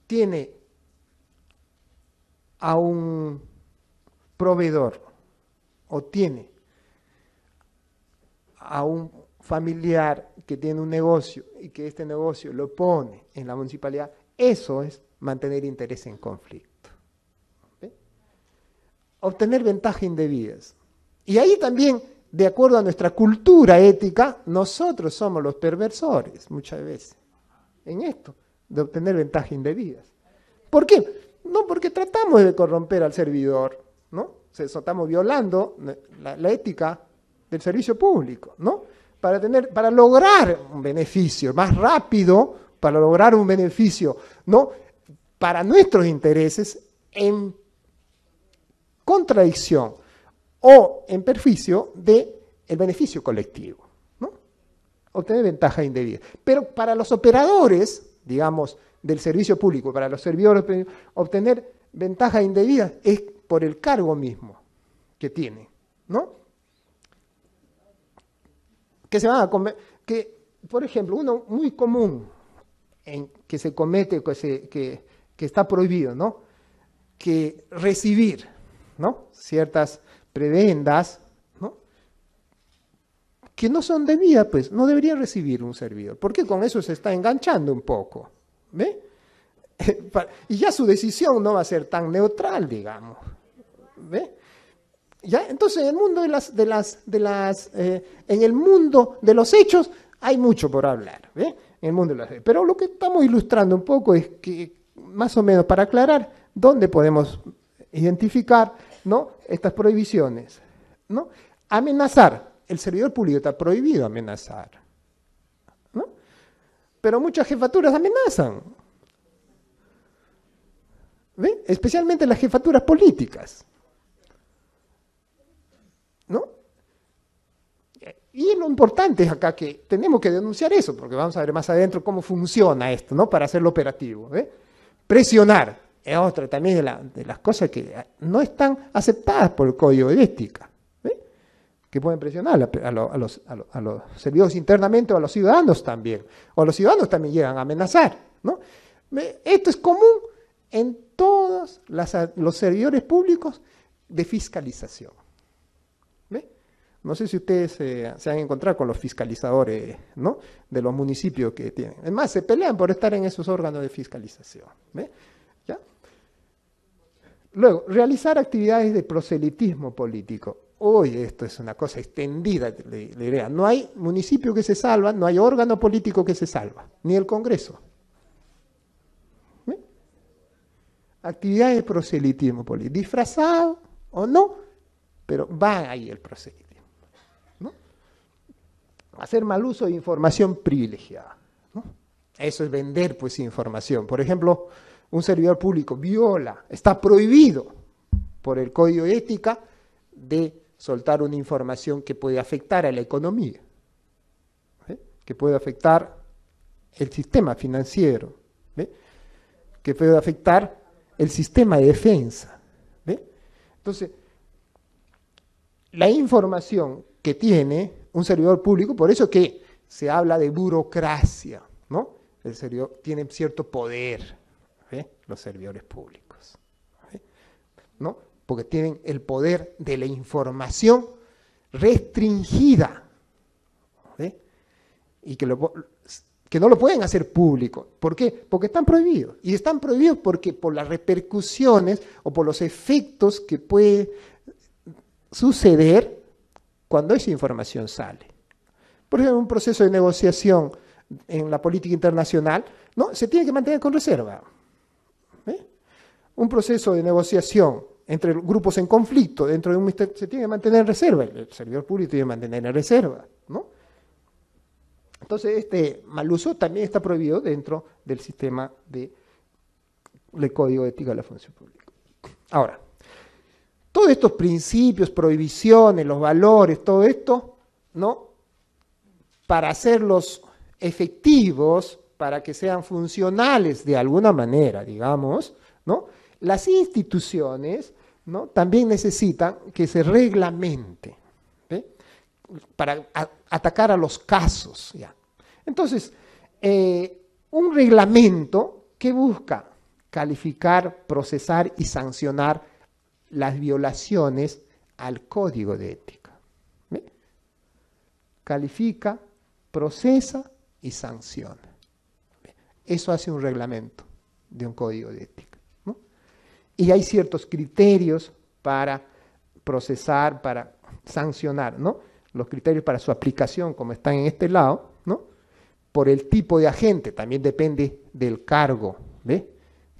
tiene a un proveedor o tiene a un familiar que tiene un negocio y que este negocio lo pone en la municipalidad, eso es mantener interés en conflicto. Obtener ventaja indebidas. Y ahí también, de acuerdo a nuestra cultura ética, nosotros somos los perversores muchas veces en esto, de obtener ventaja indebidas. ¿Por qué? No porque tratamos de corromper al servidor, ¿no? estamos violando la, ética del servicio público, ¿no? Para, tener, para lograr un beneficio más rápido, para lograr un beneficio, ¿no? Para nuestros intereses en contradicción o en perjuicio del el beneficio colectivo, ¿no? Obtener ventaja indebida. Pero para los operadores, digamos, del servicio público, para los servidores, obtener ventaja indebida es por el cargo mismo que tiene. ¿no? Que se van a comer, que, por ejemplo, uno muy común que se comete, que, que, está prohibido, ¿no? Que recibir, ¿no? Ciertas prebendas, ¿no? Que no son debidas, pues, no debería recibir un servidor, porque con eso se está enganchando un poco, ¿ve? y ya su decisión no va a ser tan neutral, digamos. ¿Ve? Entonces, en el mundo de los hechos hay mucho por hablar, el mundo Pero lo que estamos ilustrando un poco es que, más o menos, para aclarar dónde podemos identificar, Estas prohibiciones, Amenazar. El servidor público está prohibido amenazar, Pero muchas jefaturas amenazan, ¿ve? Especialmente las jefaturas políticas. ¿no? Y lo importante es acá que tenemos que denunciar eso, porque vamos a ver más adentro cómo funciona esto, ¿no? Para hacerlo operativo. ¿eh? Presionar es otra también de, las cosas que no están aceptadas por el código de ética, ¿eh? que pueden presionar a, los, servidores internamente o a los ciudadanos también, o a los ciudadanos también llegan a amenazar, ¿no? Esto es común en todos los servidores públicos de fiscalización. No sé si ustedes eh, se han encontrado con los fiscalizadores de los municipios que tienen. Es más, se pelean por estar en esos órganos de fiscalización. Luego, realizar actividades de proselitismo político. Hoy esto es una cosa extendida, le, No hay municipio que se salva, no hay órgano político que se salva, ni el Congreso. Actividades de proselitismo político, disfrazado o no, pero va ahí el proselitismo hacer mal uso de información privilegiada. Eso es vender pues información. Por ejemplo, un servidor público viola, está prohibido por el código de ética de soltar una información que puede afectar a la economía, que puede afectar el sistema financiero, que puede afectar el sistema de defensa. Entonces, la información que tiene un servidor público, por eso que se habla de burocracia, ¿no? El servidor tiene cierto poder, ¿eh? los servidores públicos, ¿no? Porque tienen el poder de la información restringida, y que, que no lo pueden hacer público. ¿Por qué? Porque están prohibidos. Y están prohibidos porque por las repercusiones o por los efectos que puede suceder cuando esa información sale. Por ejemplo, un proceso de negociación en la política internacional, ¿no? se tiene que mantener con reserva. ¿eh? Un proceso de negociación entre grupos en conflicto dentro de un ministerio se tiene que mantener en reserva, el servidor público tiene que mantener en reserva. Entonces, este mal uso también está prohibido dentro del sistema de, del Código ético de la Función Pública. Ahora, todos estos principios, prohibiciones, los valores, todo esto, ¿no? Para hacerlos efectivos, para que sean funcionales de alguna manera, digamos, ¿no? Las instituciones ¿no? también necesitan que se reglamente para atacar a los casos. ¿ya? Entonces, eh, un reglamento que busca calificar, procesar y sancionar las violaciones al código de ética. Califica, procesa y sanciona. Eso hace un reglamento de un código de ética. Y hay ciertos criterios para procesar, para sancionar, ¿no? Los criterios para su aplicación, como están en este lado, ¿no? Por el tipo de agente, también depende del cargo,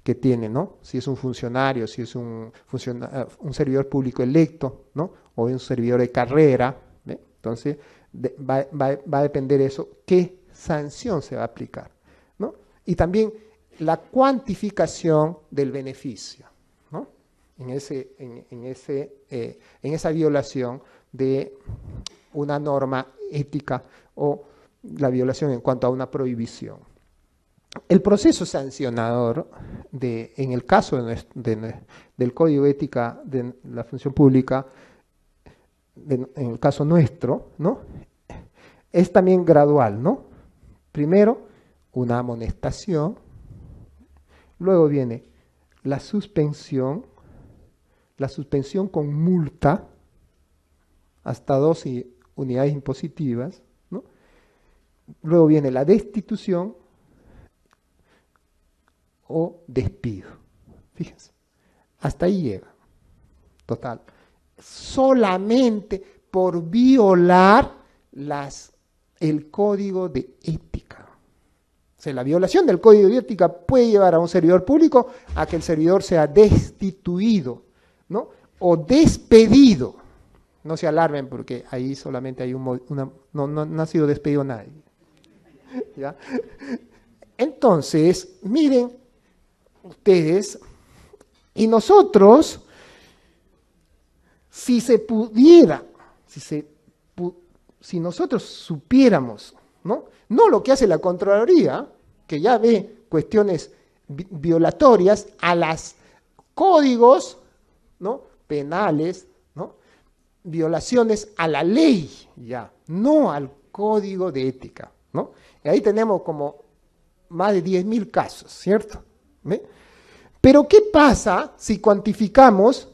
que tiene, ¿no? Si es un funcionario, si es un, eh, un servidor público electo, ¿no? O un servidor de carrera, Entonces, va, a depender eso, qué sanción se va a aplicar, Y también la cuantificación del beneficio, ¿no? En, ese, en, ese, eh, en esa violación de una norma ética o la violación en cuanto a una prohibición el proceso sancionador, de, en el caso del Código Ética de la Función Pública, en el caso nuestro, ¿no? es también gradual. ¿no? Primero, una amonestación, luego viene la suspensión, la suspensión con multa, hasta dos unidades impositivas, luego viene la destitución o despido. Fíjense, hasta ahí llega. Total. Solamente por violar las, el código de ética. O la violación del código de ética puede llevar a un servidor público a que el servidor sea destituido, ¿no? O despedido. No se alarmen porque ahí solamente hay un... Una, no, no, no ha sido despedido nadie. ¿Ya? Entonces, miren ustedes. Y nosotros, si se pudiera, si, se, si nosotros supiéramos, ¿no? no lo que hace la Contraloría, que ya ve cuestiones violatorias a los códigos ¿no? penales, ¿no? violaciones a la ley, ya, no al código de ética. ¿no? Y ahí tenemos como más de 10.000 casos, ¿cierto? Pero ¿qué pasa si cuantificamos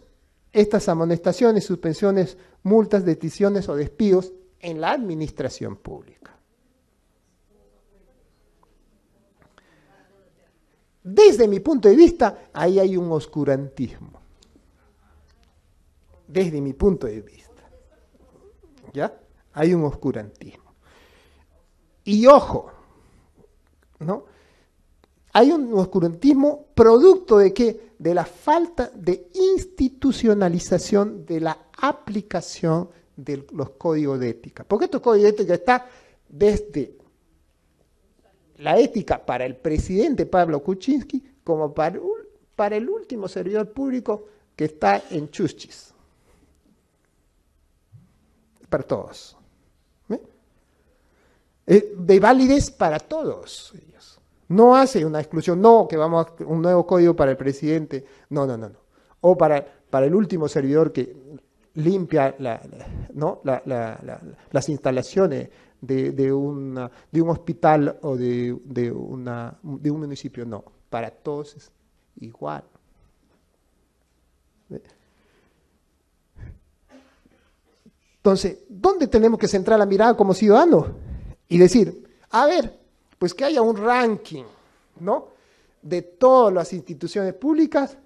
estas amonestaciones, suspensiones, multas, decisiones o despidos en la administración pública? Desde mi punto de vista, ahí hay un oscurantismo. Desde mi punto de vista. ¿Ya? Hay un oscurantismo. Y ojo, ¿no? Hay un oscurantismo producto de qué? De la falta de institucionalización de la aplicación de los códigos de ética. Porque estos códigos de ética están desde la ética para el presidente Pablo Kuczynski como para, el último servidor público que está en Chuchis. Para todos. ¿Eh? Eh, de validez para todos. No hace una exclusión, no, que vamos a un nuevo código para el presidente, no, no, no, no. O para, para el último servidor que limpia las instalaciones de, un hospital o de, una, de un municipio, no. Para todos es igual. Entonces, ¿dónde tenemos que centrar la mirada como ciudadanos? Y decir, a ver, pues que haya un ranking, ¿no? De todas las instituciones públicas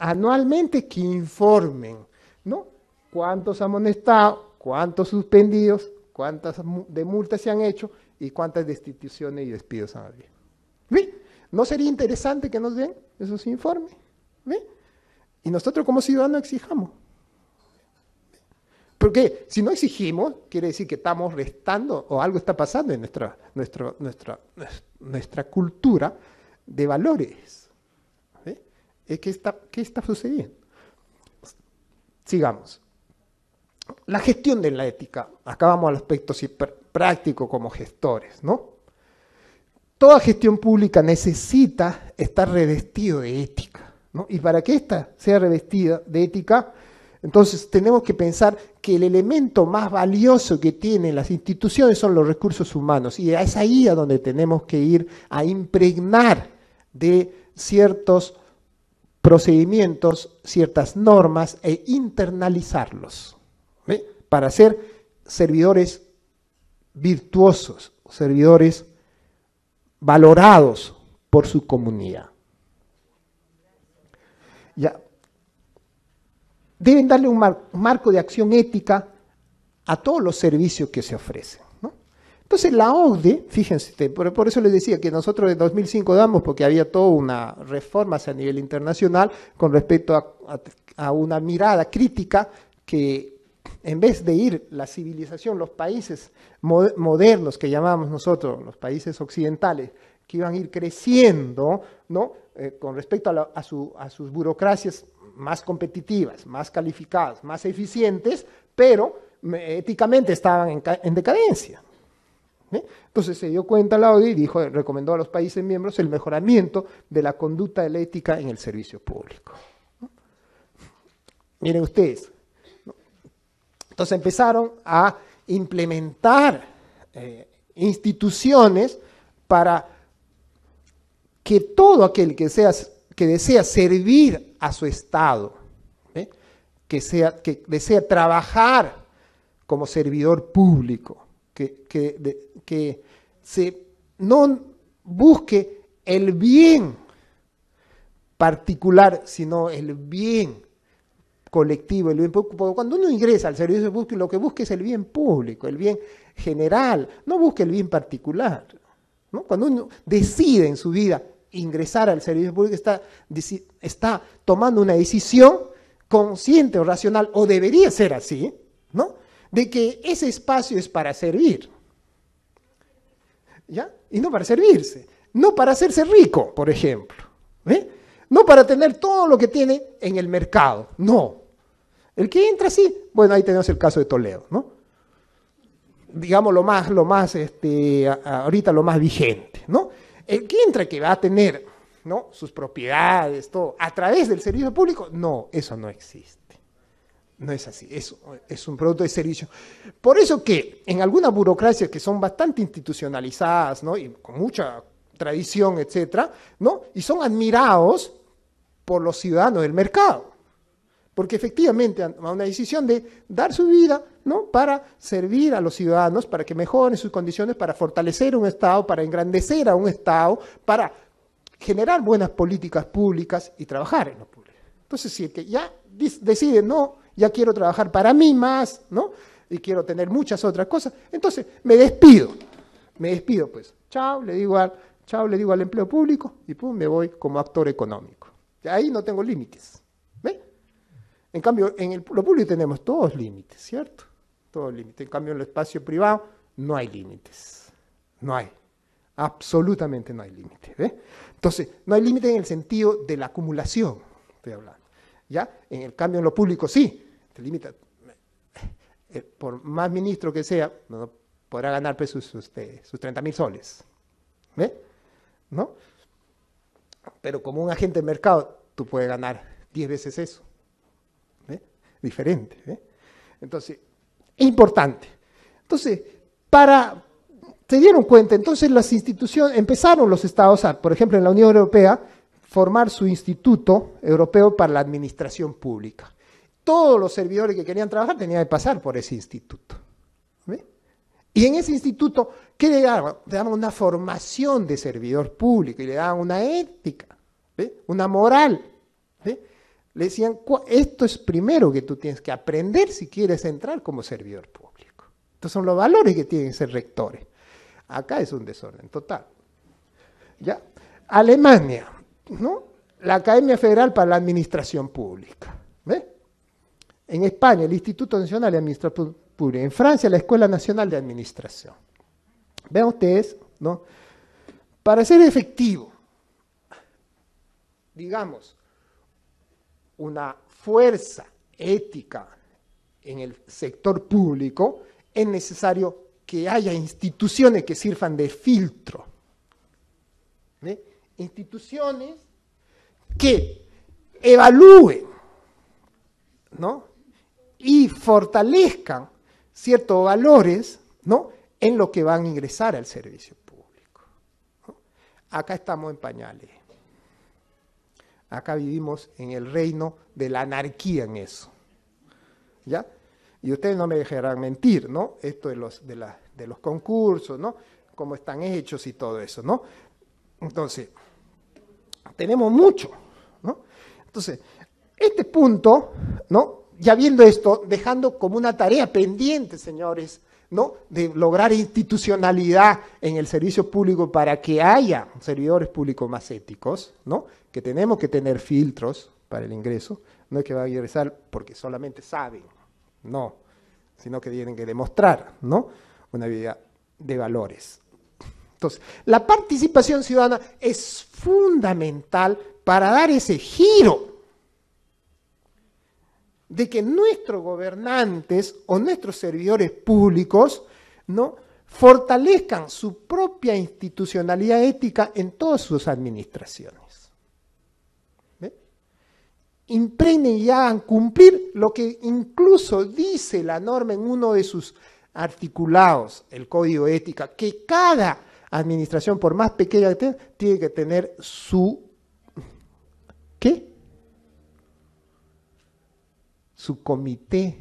anualmente que informen, ¿no? Cuántos amonestados, cuántos suspendidos, cuántas de multas se han hecho y cuántas destituciones y despidos han habido. ¿Ve? ¿No sería interesante que nos den esos informes? ¿Ve? Y nosotros como ciudadanos exijamos. Porque si no exigimos, quiere decir que estamos restando o algo está pasando en nuestra, nuestra, nuestra cultura de valores. ¿Qué, está, ¿Qué está sucediendo? Sigamos. La gestión de la ética. Acá vamos al aspecto práctico como gestores, ¿no? Toda gestión pública necesita estar revestido de ética, Y para que ésta sea revestida de ética, entonces tenemos que pensar el elemento más valioso que tienen las instituciones son los recursos humanos y es ahí a donde tenemos que ir a impregnar de ciertos procedimientos, ciertas normas e internalizarlos para ser servidores virtuosos, servidores valorados por su comunidad. Ya, deben darle un marco de acción ética a todos los servicios que se ofrecen. Entonces la OCDE, fíjense, por, eso les decía que nosotros en 2005 damos, porque había toda una reforma a nivel internacional con respecto a, una mirada crítica que en vez de ir la civilización, los países modernos que llamamos nosotros, los países occidentales, que iban a ir creciendo, eh, con respecto a, a sus burocracias más competitivas, más calificadas, más eficientes, pero éticamente estaban en, decadencia. Entonces se dio cuenta la ODI y dijo, recomendó a los países miembros el mejoramiento de la conducta de la ética en el servicio público. Miren ustedes. Entonces empezaron a implementar eh, instituciones para que todo aquel que sea que desea servir a su Estado, ¿eh? que, sea, que desea trabajar como servidor público, que, que, no busque el bien particular, sino el bien colectivo, el bien público. Cuando uno ingresa al servicio público, lo que busca es el bien público, el bien general, no busque el bien particular. Cuando uno decide en su vida ingresar al servicio público está, está tomando una decisión consciente o racional, o debería ser así, ¿no? De que ese espacio es para servir. ¿Ya? Y no para servirse. No para hacerse rico, por ejemplo. ¿eh? No para tener todo lo que tiene en el mercado. No. El que entra así, bueno, ahí tenemos el caso de Toledo, ¿no? Digamos lo más, lo más, este, ahorita lo más vigente, ¿no? el entra que va a tener ¿no? sus propiedades, todo, a través del servicio público, no, eso no existe. No es así, es, es un producto de servicio. Por eso que en algunas burocracias que son bastante institucionalizadas, Y con mucha tradición, etcétera, ¿no? Y son admirados por los ciudadanos del mercado. Porque efectivamente, a una decisión de dar su vida para servir a los ciudadanos, para que mejoren sus condiciones, para fortalecer un Estado, para engrandecer a un Estado, para generar buenas políticas públicas y trabajar en lo público. Entonces, si el que ya decide, no, ya quiero trabajar para mí más, ¿no? Y quiero tener muchas otras cosas, entonces me despido, me despido pues, chao, le digo al, chao, le digo al empleo público y pum, me voy como actor económico. Ahí no tengo límites. En cambio, en el, lo público tenemos todos límites, ¿cierto? todo límite. En cambio, en el espacio privado no hay límites, no hay, absolutamente no hay límites. Entonces, no hay límite en el sentido de la acumulación, estoy hablando. ¿ya? En el cambio, en lo público sí, te limita. Eh, por más ministro que sea, no podrá ganar pues, sus, sus, este, mil soles. ¿Ve? ¿No? Pero como un agente de mercado, tú puedes ganar 10 veces eso. ve Diferente. Entonces, importante. Entonces, para se dieron cuenta, entonces las instituciones empezaron los estados a, por ejemplo, en la Unión Europea, formar su Instituto Europeo para la Administración Pública. Todos los servidores que querían trabajar tenían que pasar por ese instituto. ¿Ve? Y en ese instituto, ¿qué le daban? Le daban una formación de servidor público y le daban una ética, ¿ve? una moral. ¿ve? le decían, esto es primero que tú tienes que aprender si quieres entrar como servidor público. Estos son los valores que tienen ser rectores. Acá es un desorden total. ¿Ya? Alemania, ¿no? La Academia Federal para la Administración Pública. En España, el Instituto Nacional de Administración Pública. En Francia, la Escuela Nacional de Administración. Vean ustedes, ¿no? Para ser efectivo, digamos, una fuerza ética en el sector público, es necesario que haya instituciones que sirvan de filtro. Instituciones que evalúen y fortalezcan ciertos valores ¿no? en lo que van a ingresar al servicio público. Acá estamos en pañales. Acá vivimos en el reino de la anarquía en eso. ¿Ya? Y ustedes no me dejarán mentir, ¿no? Esto de los, de, de los concursos, ¿no? Cómo están hechos y todo eso, ¿no? Entonces, tenemos mucho, ¿no? Entonces, este punto, ¿no? Ya viendo esto, dejando como una tarea pendiente, señores, ¿no? De lograr institucionalidad en el servicio público para que haya servidores públicos más éticos, ¿no? que tenemos que tener filtros para el ingreso, no es que va a ingresar porque solamente saben, no, sino que tienen que demostrar, ¿no? Una vida de valores. Entonces, la participación ciudadana es fundamental para dar ese giro de que nuestros gobernantes o nuestros servidores públicos, ¿no? fortalezcan su propia institucionalidad ética en todas sus administraciones impregnen y hagan cumplir lo que incluso dice la norma en uno de sus articulados, el código ética, que cada administración, por más pequeña que tenga, tiene que tener su... ¿Qué? Su comité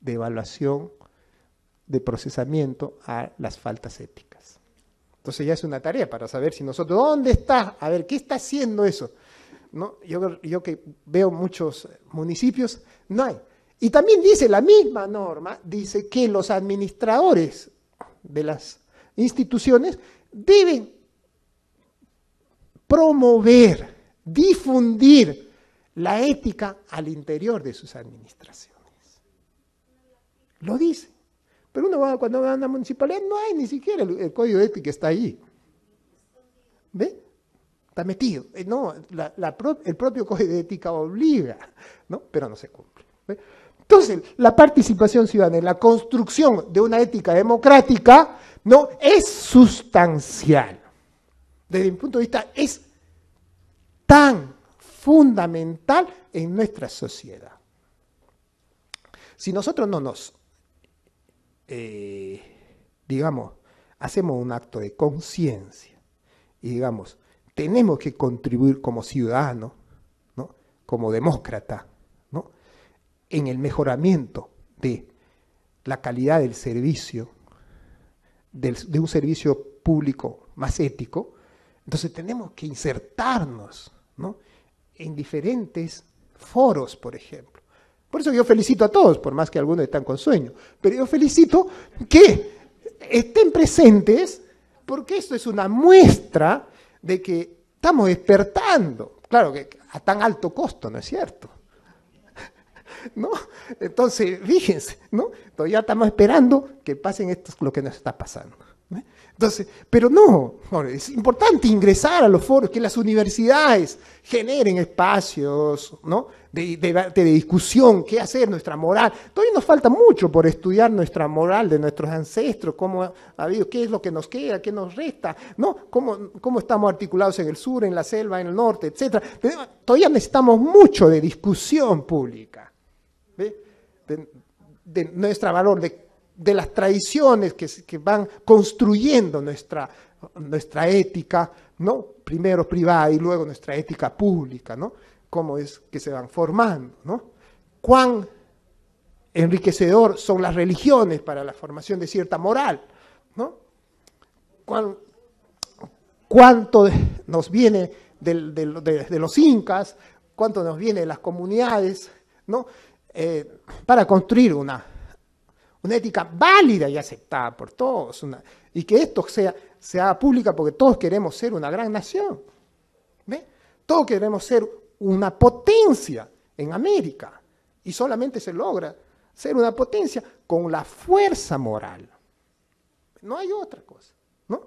de evaluación de procesamiento a las faltas éticas. Entonces ya es una tarea para saber si nosotros, ¿dónde está? A ver, ¿qué está haciendo eso? ¿no? Yo, yo que veo muchos municipios, no hay. Y también dice la misma norma, dice que los administradores de las instituciones deben promover, difundir la ética al interior de sus administraciones. Lo dice. Pero uno va, cuando va a una municipalidad no hay ni siquiera el, código código ético está ahí. ¿Ve? está metido. Eh, el propio código de ética obliga, ¿no? pero no se cumple. Entonces, la participación ciudadana en la construcción de una ética democrática no es sustancial. Desde mi punto de vista, es tan fundamental en nuestra sociedad. Si nosotros no nos, eh, digamos, hacemos un acto de conciencia y digamos, tenemos que contribuir como ciudadano, como demócrata, en el mejoramiento de la calidad del servicio, de un servicio público más ético. Entonces tenemos que insertarnos en diferentes foros, por ejemplo. Por eso yo felicito a todos, por más que algunos están con sueño, pero yo felicito que estén presentes porque esto es una muestra de que estamos despertando. Claro que a tan alto costo, ¿no es cierto? ¿No? Entonces, fíjense, ¿no? Todavía estamos esperando que pasen esto, lo que nos está pasando. ¿Eh? Entonces, pero no, es importante ingresar a los foros, que las universidades generen espacios ¿no? de, debate, de discusión, qué hacer, nuestra moral. Todavía nos falta mucho por estudiar nuestra moral de nuestros ancestros, cómo ha habido, qué es lo que nos queda, qué nos resta, cómo, cómo estamos articulados en el sur, en la selva, en el norte, etc. Todavía necesitamos mucho de discusión pública, ¿ve? de nuestro valor, de de las tradiciones que, van construyendo nuestra, nuestra ética, ¿no? Primero privada y luego nuestra ética pública, ¿no? Cómo es que se van formando, ¿no? Cuán enriquecedor son las religiones para la formación de cierta moral, ¿no? cuánto nos viene de, los incas, cuánto nos viene de las comunidades, ¿no? Eh, para construir una una ética válida y aceptada por todos, una, y que esto sea, sea pública porque todos queremos ser una gran nación. ¿ve? Todos queremos ser una potencia en América, y solamente se logra ser una potencia con la fuerza moral. No hay otra cosa, ¿no?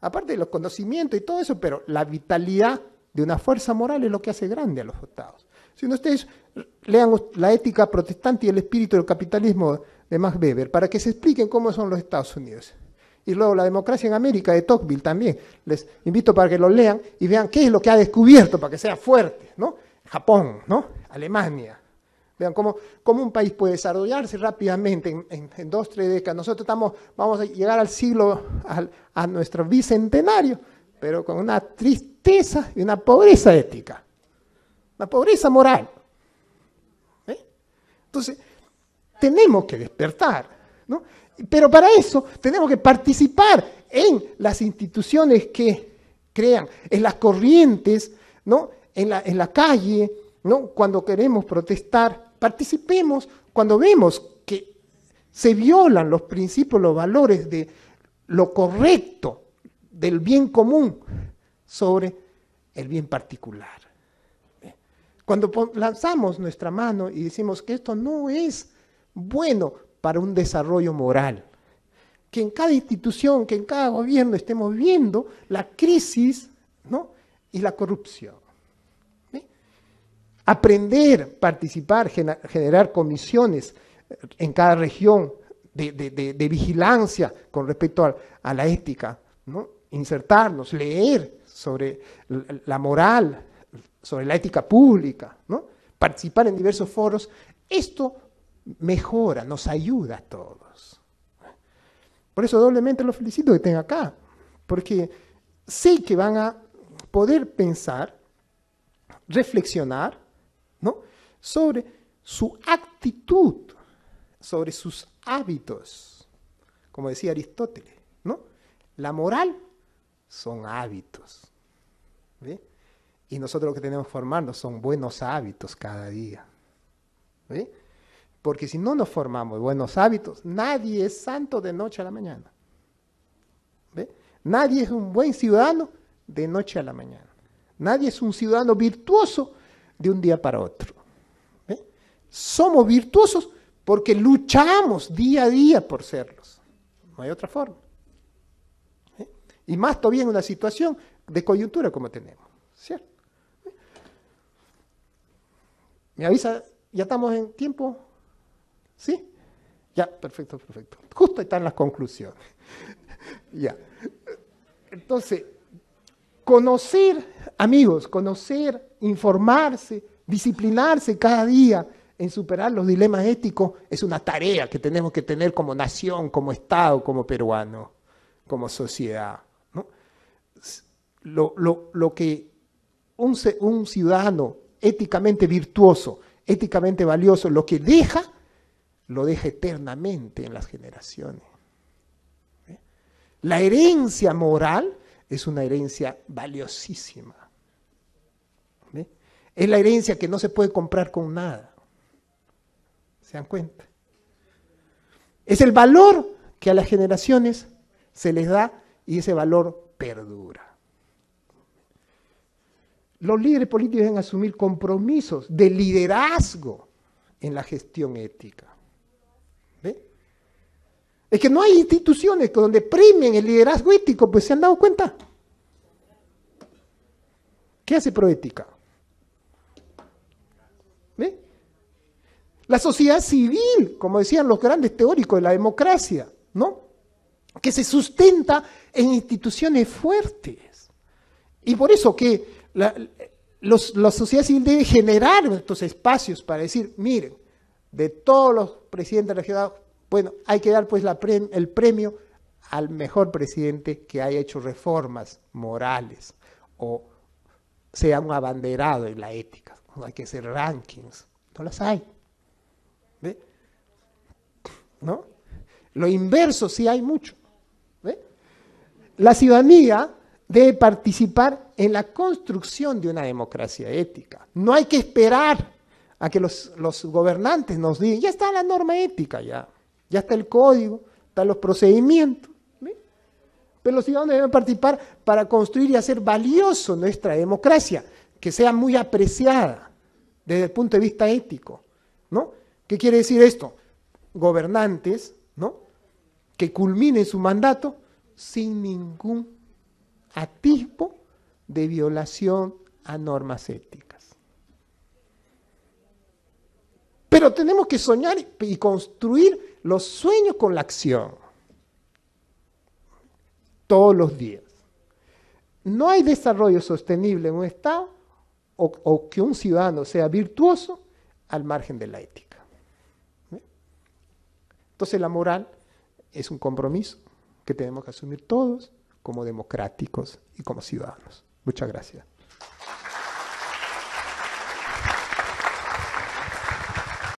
Aparte de los conocimientos y todo eso, pero la vitalidad de una fuerza moral es lo que hace grande a los estados. Si ustedes lean la ética protestante y el espíritu del capitalismo de Max para que se expliquen cómo son los Estados Unidos. Y luego la democracia en América de Tocqueville también. Les invito para que lo lean y vean qué es lo que ha descubierto para que sea fuerte, ¿no? Japón, ¿no? Alemania. Vean cómo, cómo un país puede desarrollarse rápidamente en, en, dos, tres décadas. Nosotros estamos, vamos a llegar al siglo, al, a nuestro bicentenario, pero con una tristeza y una pobreza ética, una pobreza moral. ¿Eh? Entonces, tenemos que despertar. ¿no? Pero para eso tenemos que participar en las instituciones que crean, en las corrientes, ¿no? en, la, calle, ¿no? cuando queremos protestar. Participemos cuando vemos que se violan los principios, los valores de lo correcto, del bien común sobre el bien particular. Cuando lanzamos nuestra mano y decimos que esto no es bueno para un desarrollo moral. Que en cada institución, que en cada gobierno estemos viendo la crisis ¿no? y la corrupción. Aprender, participar, generar comisiones eh, en cada región de, vigilancia con respecto a, la ética, ¿no? insertarnos, leer sobre la moral, sobre la ética pública, ¿no? participar en diversos foros, esto mejora, nos ayuda a todos. Por eso doblemente los felicito que estén acá, porque sé que van a poder pensar, reflexionar, ¿no? Sobre su actitud, sobre sus hábitos, como decía Aristóteles, ¿no? La moral son hábitos. Y nosotros lo que tenemos que formarnos son buenos hábitos cada día. Porque si no nos formamos buenos hábitos, nadie es santo de noche a la mañana. Nadie es un buen ciudadano de noche a la mañana. Nadie es un ciudadano virtuoso de un día para otro. Somos virtuosos porque luchamos día a día por serlos. No hay otra forma. Y más todavía en una situación de coyuntura como tenemos. ¿Cierto? ¿Me avisa? ¿Ya estamos en tiempo? ¿Sí? Ya, perfecto, perfecto. Justo están las conclusiones. ya. Entonces, conocer, amigos, conocer, informarse, disciplinarse cada día en superar los dilemas éticos es una tarea que tenemos que tener como nación, como Estado, como peruano, como sociedad. Lo, lo, que un, un ciudadano éticamente virtuoso, éticamente valioso, lo que deja lo deja eternamente en las generaciones. ¿Eh? La herencia moral es una herencia valiosísima. Es la herencia que no se puede comprar con nada. ¿Se dan cuenta? Es el valor que a las generaciones se les da y ese valor perdura los líderes políticos deben asumir compromisos de liderazgo en la gestión ética. Es que no hay instituciones donde premien el liderazgo ético, pues se han dado cuenta. ¿Qué hace Proética? La sociedad civil, como decían los grandes teóricos de la democracia, ¿no? Que se sustenta en instituciones fuertes. Y por eso que la, sociedad civil debe generar estos espacios para decir, miren, de todos los presidentes de la ciudad, bueno, hay que dar pues el premio al mejor presidente que haya hecho reformas morales o sea un abanderado en la ética. No hay que hacer rankings, no las hay. ¿No? Lo inverso sí hay mucho. La ciudadanía debe participar en la construcción de una democracia ética. No hay que esperar a que los gobernantes nos digan, ya está la norma ética, ya. Ya está el código, están los procedimientos. Pero los ciudadanos deben participar para construir y hacer valioso nuestra democracia, que sea muy apreciada desde el punto de vista ético. ¿no? ¿Qué quiere decir esto? Gobernantes ¿no? que culminen su mandato sin ningún atisbo de violación a normas éticas. Pero tenemos que soñar y construir los sueños con la acción. Todos los días. No hay desarrollo sostenible en un Estado o, que un ciudadano sea virtuoso al margen de la ética. Entonces la moral es un compromiso que tenemos que asumir todos como democráticos y como ciudadanos. Muchas gracias.